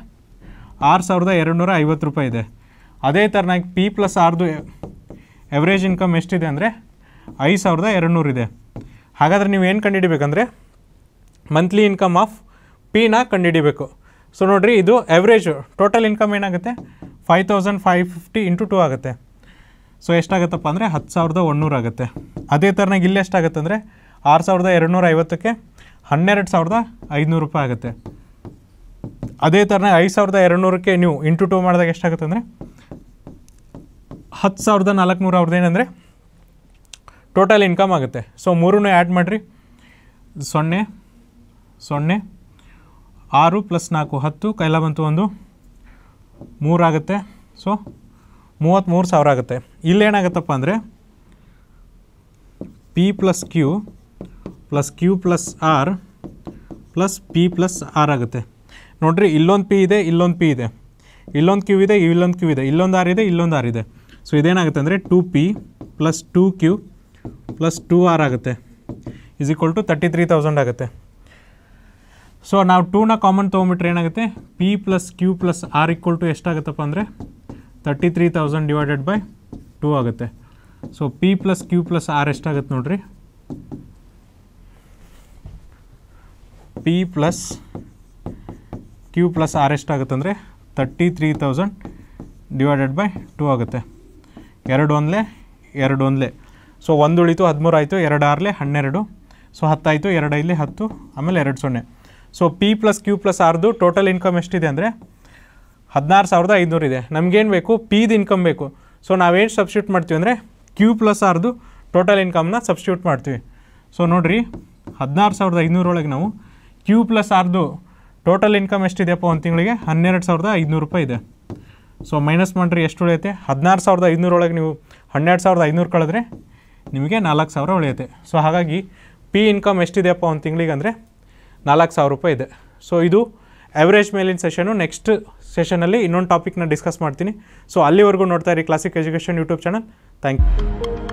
ಆರು ಸಾವಿರದ ಎರಡು ನೂರ ಐವತ್ತು ರೂಪಾಯಿ ಇದೆ ಅದೇ ಥರನಾಗಿ ಪಿ ಪ್ಲಸ್ ಆರ್ದು ಎವ್ರೇಜ್ ಇನ್ಕಮ್ ಎಷ್ಟಿದೆ ಅಂದರೆ ಐದು ಸಾವಿರದ ಎರಡುನೂರಿದೆ ಹಾಗಾದರೆ ನೀವು ಏನು ಕಂಡುಹಿಡಬೇಕಂದ್ರೆ ಮಂತ್ಲಿ ಇನ್ಕಮ್ ಆಫ್ ಪಿನ ಕಂಡುಹಿಡಿಬೇಕು ಸೊ ನೋಡಿರಿ ಇದು ಎವ್ರೇಜು ಟೋಟಲ್ ಇನ್ಕಮ್ ಏನಾಗುತ್ತೆ five thousand five fifty into two ಆಗುತ್ತೆ ಸೊ ಎಷ್ಟಾಗುತ್ತಪ್ಪ ಅಂದರೆ ಹತ್ತು ಸಾವಿರದ ಒನ್ನೂರು ಆಗುತ್ತೆ ಅದೇ ಥರನಾಗಿ ಇಲ್ಲಿ ಎಷ್ಟಾಗುತ್ತೆ ಅಂದರೆ ಆರು ಸಾವಿರದ ಎರಡುನೂರ ಐವತ್ತಕ್ಕೆ ಹನ್ನೆರಡು ಸಾವಿರದ ಐದುನೂರು ರೂಪಾಯಿ ಆಗುತ್ತೆ ಅದೇ ಥರನಾಗಿ ಐದು ಸಾವಿರದ ಎರಡುನೂರಕ್ಕೆ ನೀವು ಇಂಟು ಟು ಮಾಡಿದಾಗ ಎಷ್ಟಾಗುತ್ತೆ ಅಂದರೆ ಹತ್ತು ಸಾವಿರದ ನಾಲ್ಕುನೂರು ಅವ್ರದ್ದು ಏನಂದರೆ ಟೋಟಲ್ ಇನ್ಕಮ್ ಆಗುತ್ತೆ ಸೊ ಮೂರನ್ನೂ ಆ್ಯಡ್ ಮಾಡಿರಿ ಸೊನ್ನೆ ಸೊನ್ನೆ ಆರು ಪ್ಲಸ್ ನಾಲ್ಕು ಹತ್ತು ಕೈಲ ಬಂತು ಒಂದು ಮೂರಾಗುತ್ತೆ ಸೊ ಮೂವತ್ತ್ಮೂರು ಸಾವಿರ ಆಗುತ್ತೆ ಇಲ್ಲೇನಾಗತ್ತಪ್ಪ ಅಂದರೆ P plus Q plus Q plus R plus P plus R ಆಗುತ್ತೆ ನೋಡಿರಿ ಇಲ್ಲೊಂದು ಪಿ ಇದೆ ಇಲ್ಲೊಂದು ಪಿ ಇದೆ ಇಲ್ಲೊಂದು ಕ್ಯೂ ಇದೆ ಇಲ್ಲೊಂದು ಕ್ಯೂ ಇದೆ ಇಲ್ಲೊಂದು ಆರ್ ಇದೆ ಇಲ್ಲೊಂದು ಆರ್ ಇದೆ ಸೊ ಇದೇನಾಗುತ್ತೆ ಅಂದರೆ two P plus two Q plus two R ಆಗುತ್ತೆ is equal to thirty three thousand ಆಗುತ್ತೆ ಸೊ ನಾವು ಟೂನ ಕಾಮನ್ ತೊಗೊಂಬಿಟ್ರೆ ಏನಾಗುತ್ತೆ P plus Q plus R equal to ಎಷ್ಟಾಗುತ್ತಪ್ಪ ಅಂದರೆ thirty three thousand divided by two ಆಗುತ್ತೆ so P plus Q plus R ಎಷ್ಟಾಗುತ್ತೆ ನೋಡ್ರಿ P plus Q plus R ಎಷ್ಟಾಗುತ್ತೆ ಅಂದರೆ thirty three thousand divided by two ಆಗುತ್ತೆ ಎರಡು ಒಂದಲೇ ಎರಡು ಒಂದಲೇ ಸೊ ಒಂದು ಉಳಿತು ಹದಿಮೂರು ಆಯಿತು ಎರಡು ಆರಲೆ ಹನ್ನೆರಡು ಸೊ ಹತ್ತಾಯಿತು ಎರಡು ಐದಲೇ ಹತ್ತು ಆಮೇಲೆ ಎರಡು ಸೊನ್ನೆ so P plus Q plus ಆರ್ದು ಟೋಟಲ್ ಇನ್ಕಮ್ ಎಷ್ಟಿದೆ ಅಂದರೆ ಹದಿನಾರು ಸಾವಿರದ ಐದುನೂರು ಇದೆ ನಮಗೇನು ಬೇಕು ಪಿದು ಇನ್ಕಮ್ ಬೇಕು ಸೊ ನಾವೇನು ಸಬ್ಸ್ಟ್ಯೂಟ್ ಮಾಡ್ತೀವಿ ಅಂದರೆ ಕ್ಯೂ ಪ್ಲಸ್ ಆರ್ದು ಟೋಟಲ್ ಇನ್ಕಮ್ನ ಸಬ್ಸ್ಟ್ಯೂಟ್ ಮಾಡ್ತೀವಿ ಸೊ ನೋಡಿರಿ ಹದಿನಾರು ಸಾವಿರದ ಐನೂರೊಳಗೆ ನಾವು ಕ್ಯೂ ಪ್ಲಸ್ ಆರ್ದು ಟೋಟಲ್ ಇನ್ಕಮ್ ಎಷ್ಟಿದೆಯಪ್ಪ ಒಂದು ತಿಂಗಳಿಗೆ ಹನ್ನೆರಡು ಸಾವಿರದ ಐದುನೂರು ರೂಪಾಯಿ ಇದೆ ಸೊ ಮೈನಸ್ ಮಾಡಿರಿ ಎಷ್ಟು ಉಳಿಯುತ್ತೆ ಹದಿನಾರು ಸಾವಿರದ ಐನೂರೊಳಗೆ ನೀವು ಹನ್ನೆರಡು ಸಾವಿರದ ಐನೂರು ಕಳೆದ್ರೆ ನಿಮಗೆ ನಾಲ್ಕು ಸಾವಿರ ಉಳಿಯುತ್ತೆ ಸೊ ಹಾಗಾಗಿ ಪಿ ಇನ್ಕಮ್ ಎಷ್ಟಿದೆಯಪ್ಪ ಒಂದು ತಿಂಗಳಿಗೆ ಅಂದರೆ ನಾಲ್ಕು ಸಾವಿರ ರೂಪಾಯಿ ಇದೆ ಸೊ ಇದು ಎವರೇಜ್ ಮೇಲಿನ ಸೆಷನು ನೆಕ್ಸ್ಟ್ ಸೆಷನಲ್ಲಿ ಇನ್ನೊಂದು ಟಾಪಿಕ್ನ ಡಿಸ್ಕಸ್ ಮಾಡ್ತೀನಿ ಸೊ ಅಲ್ಲಿವರೆಗೂ ನೋಡ್ತಾ ಇರಿ Classic education YouTube channel thank you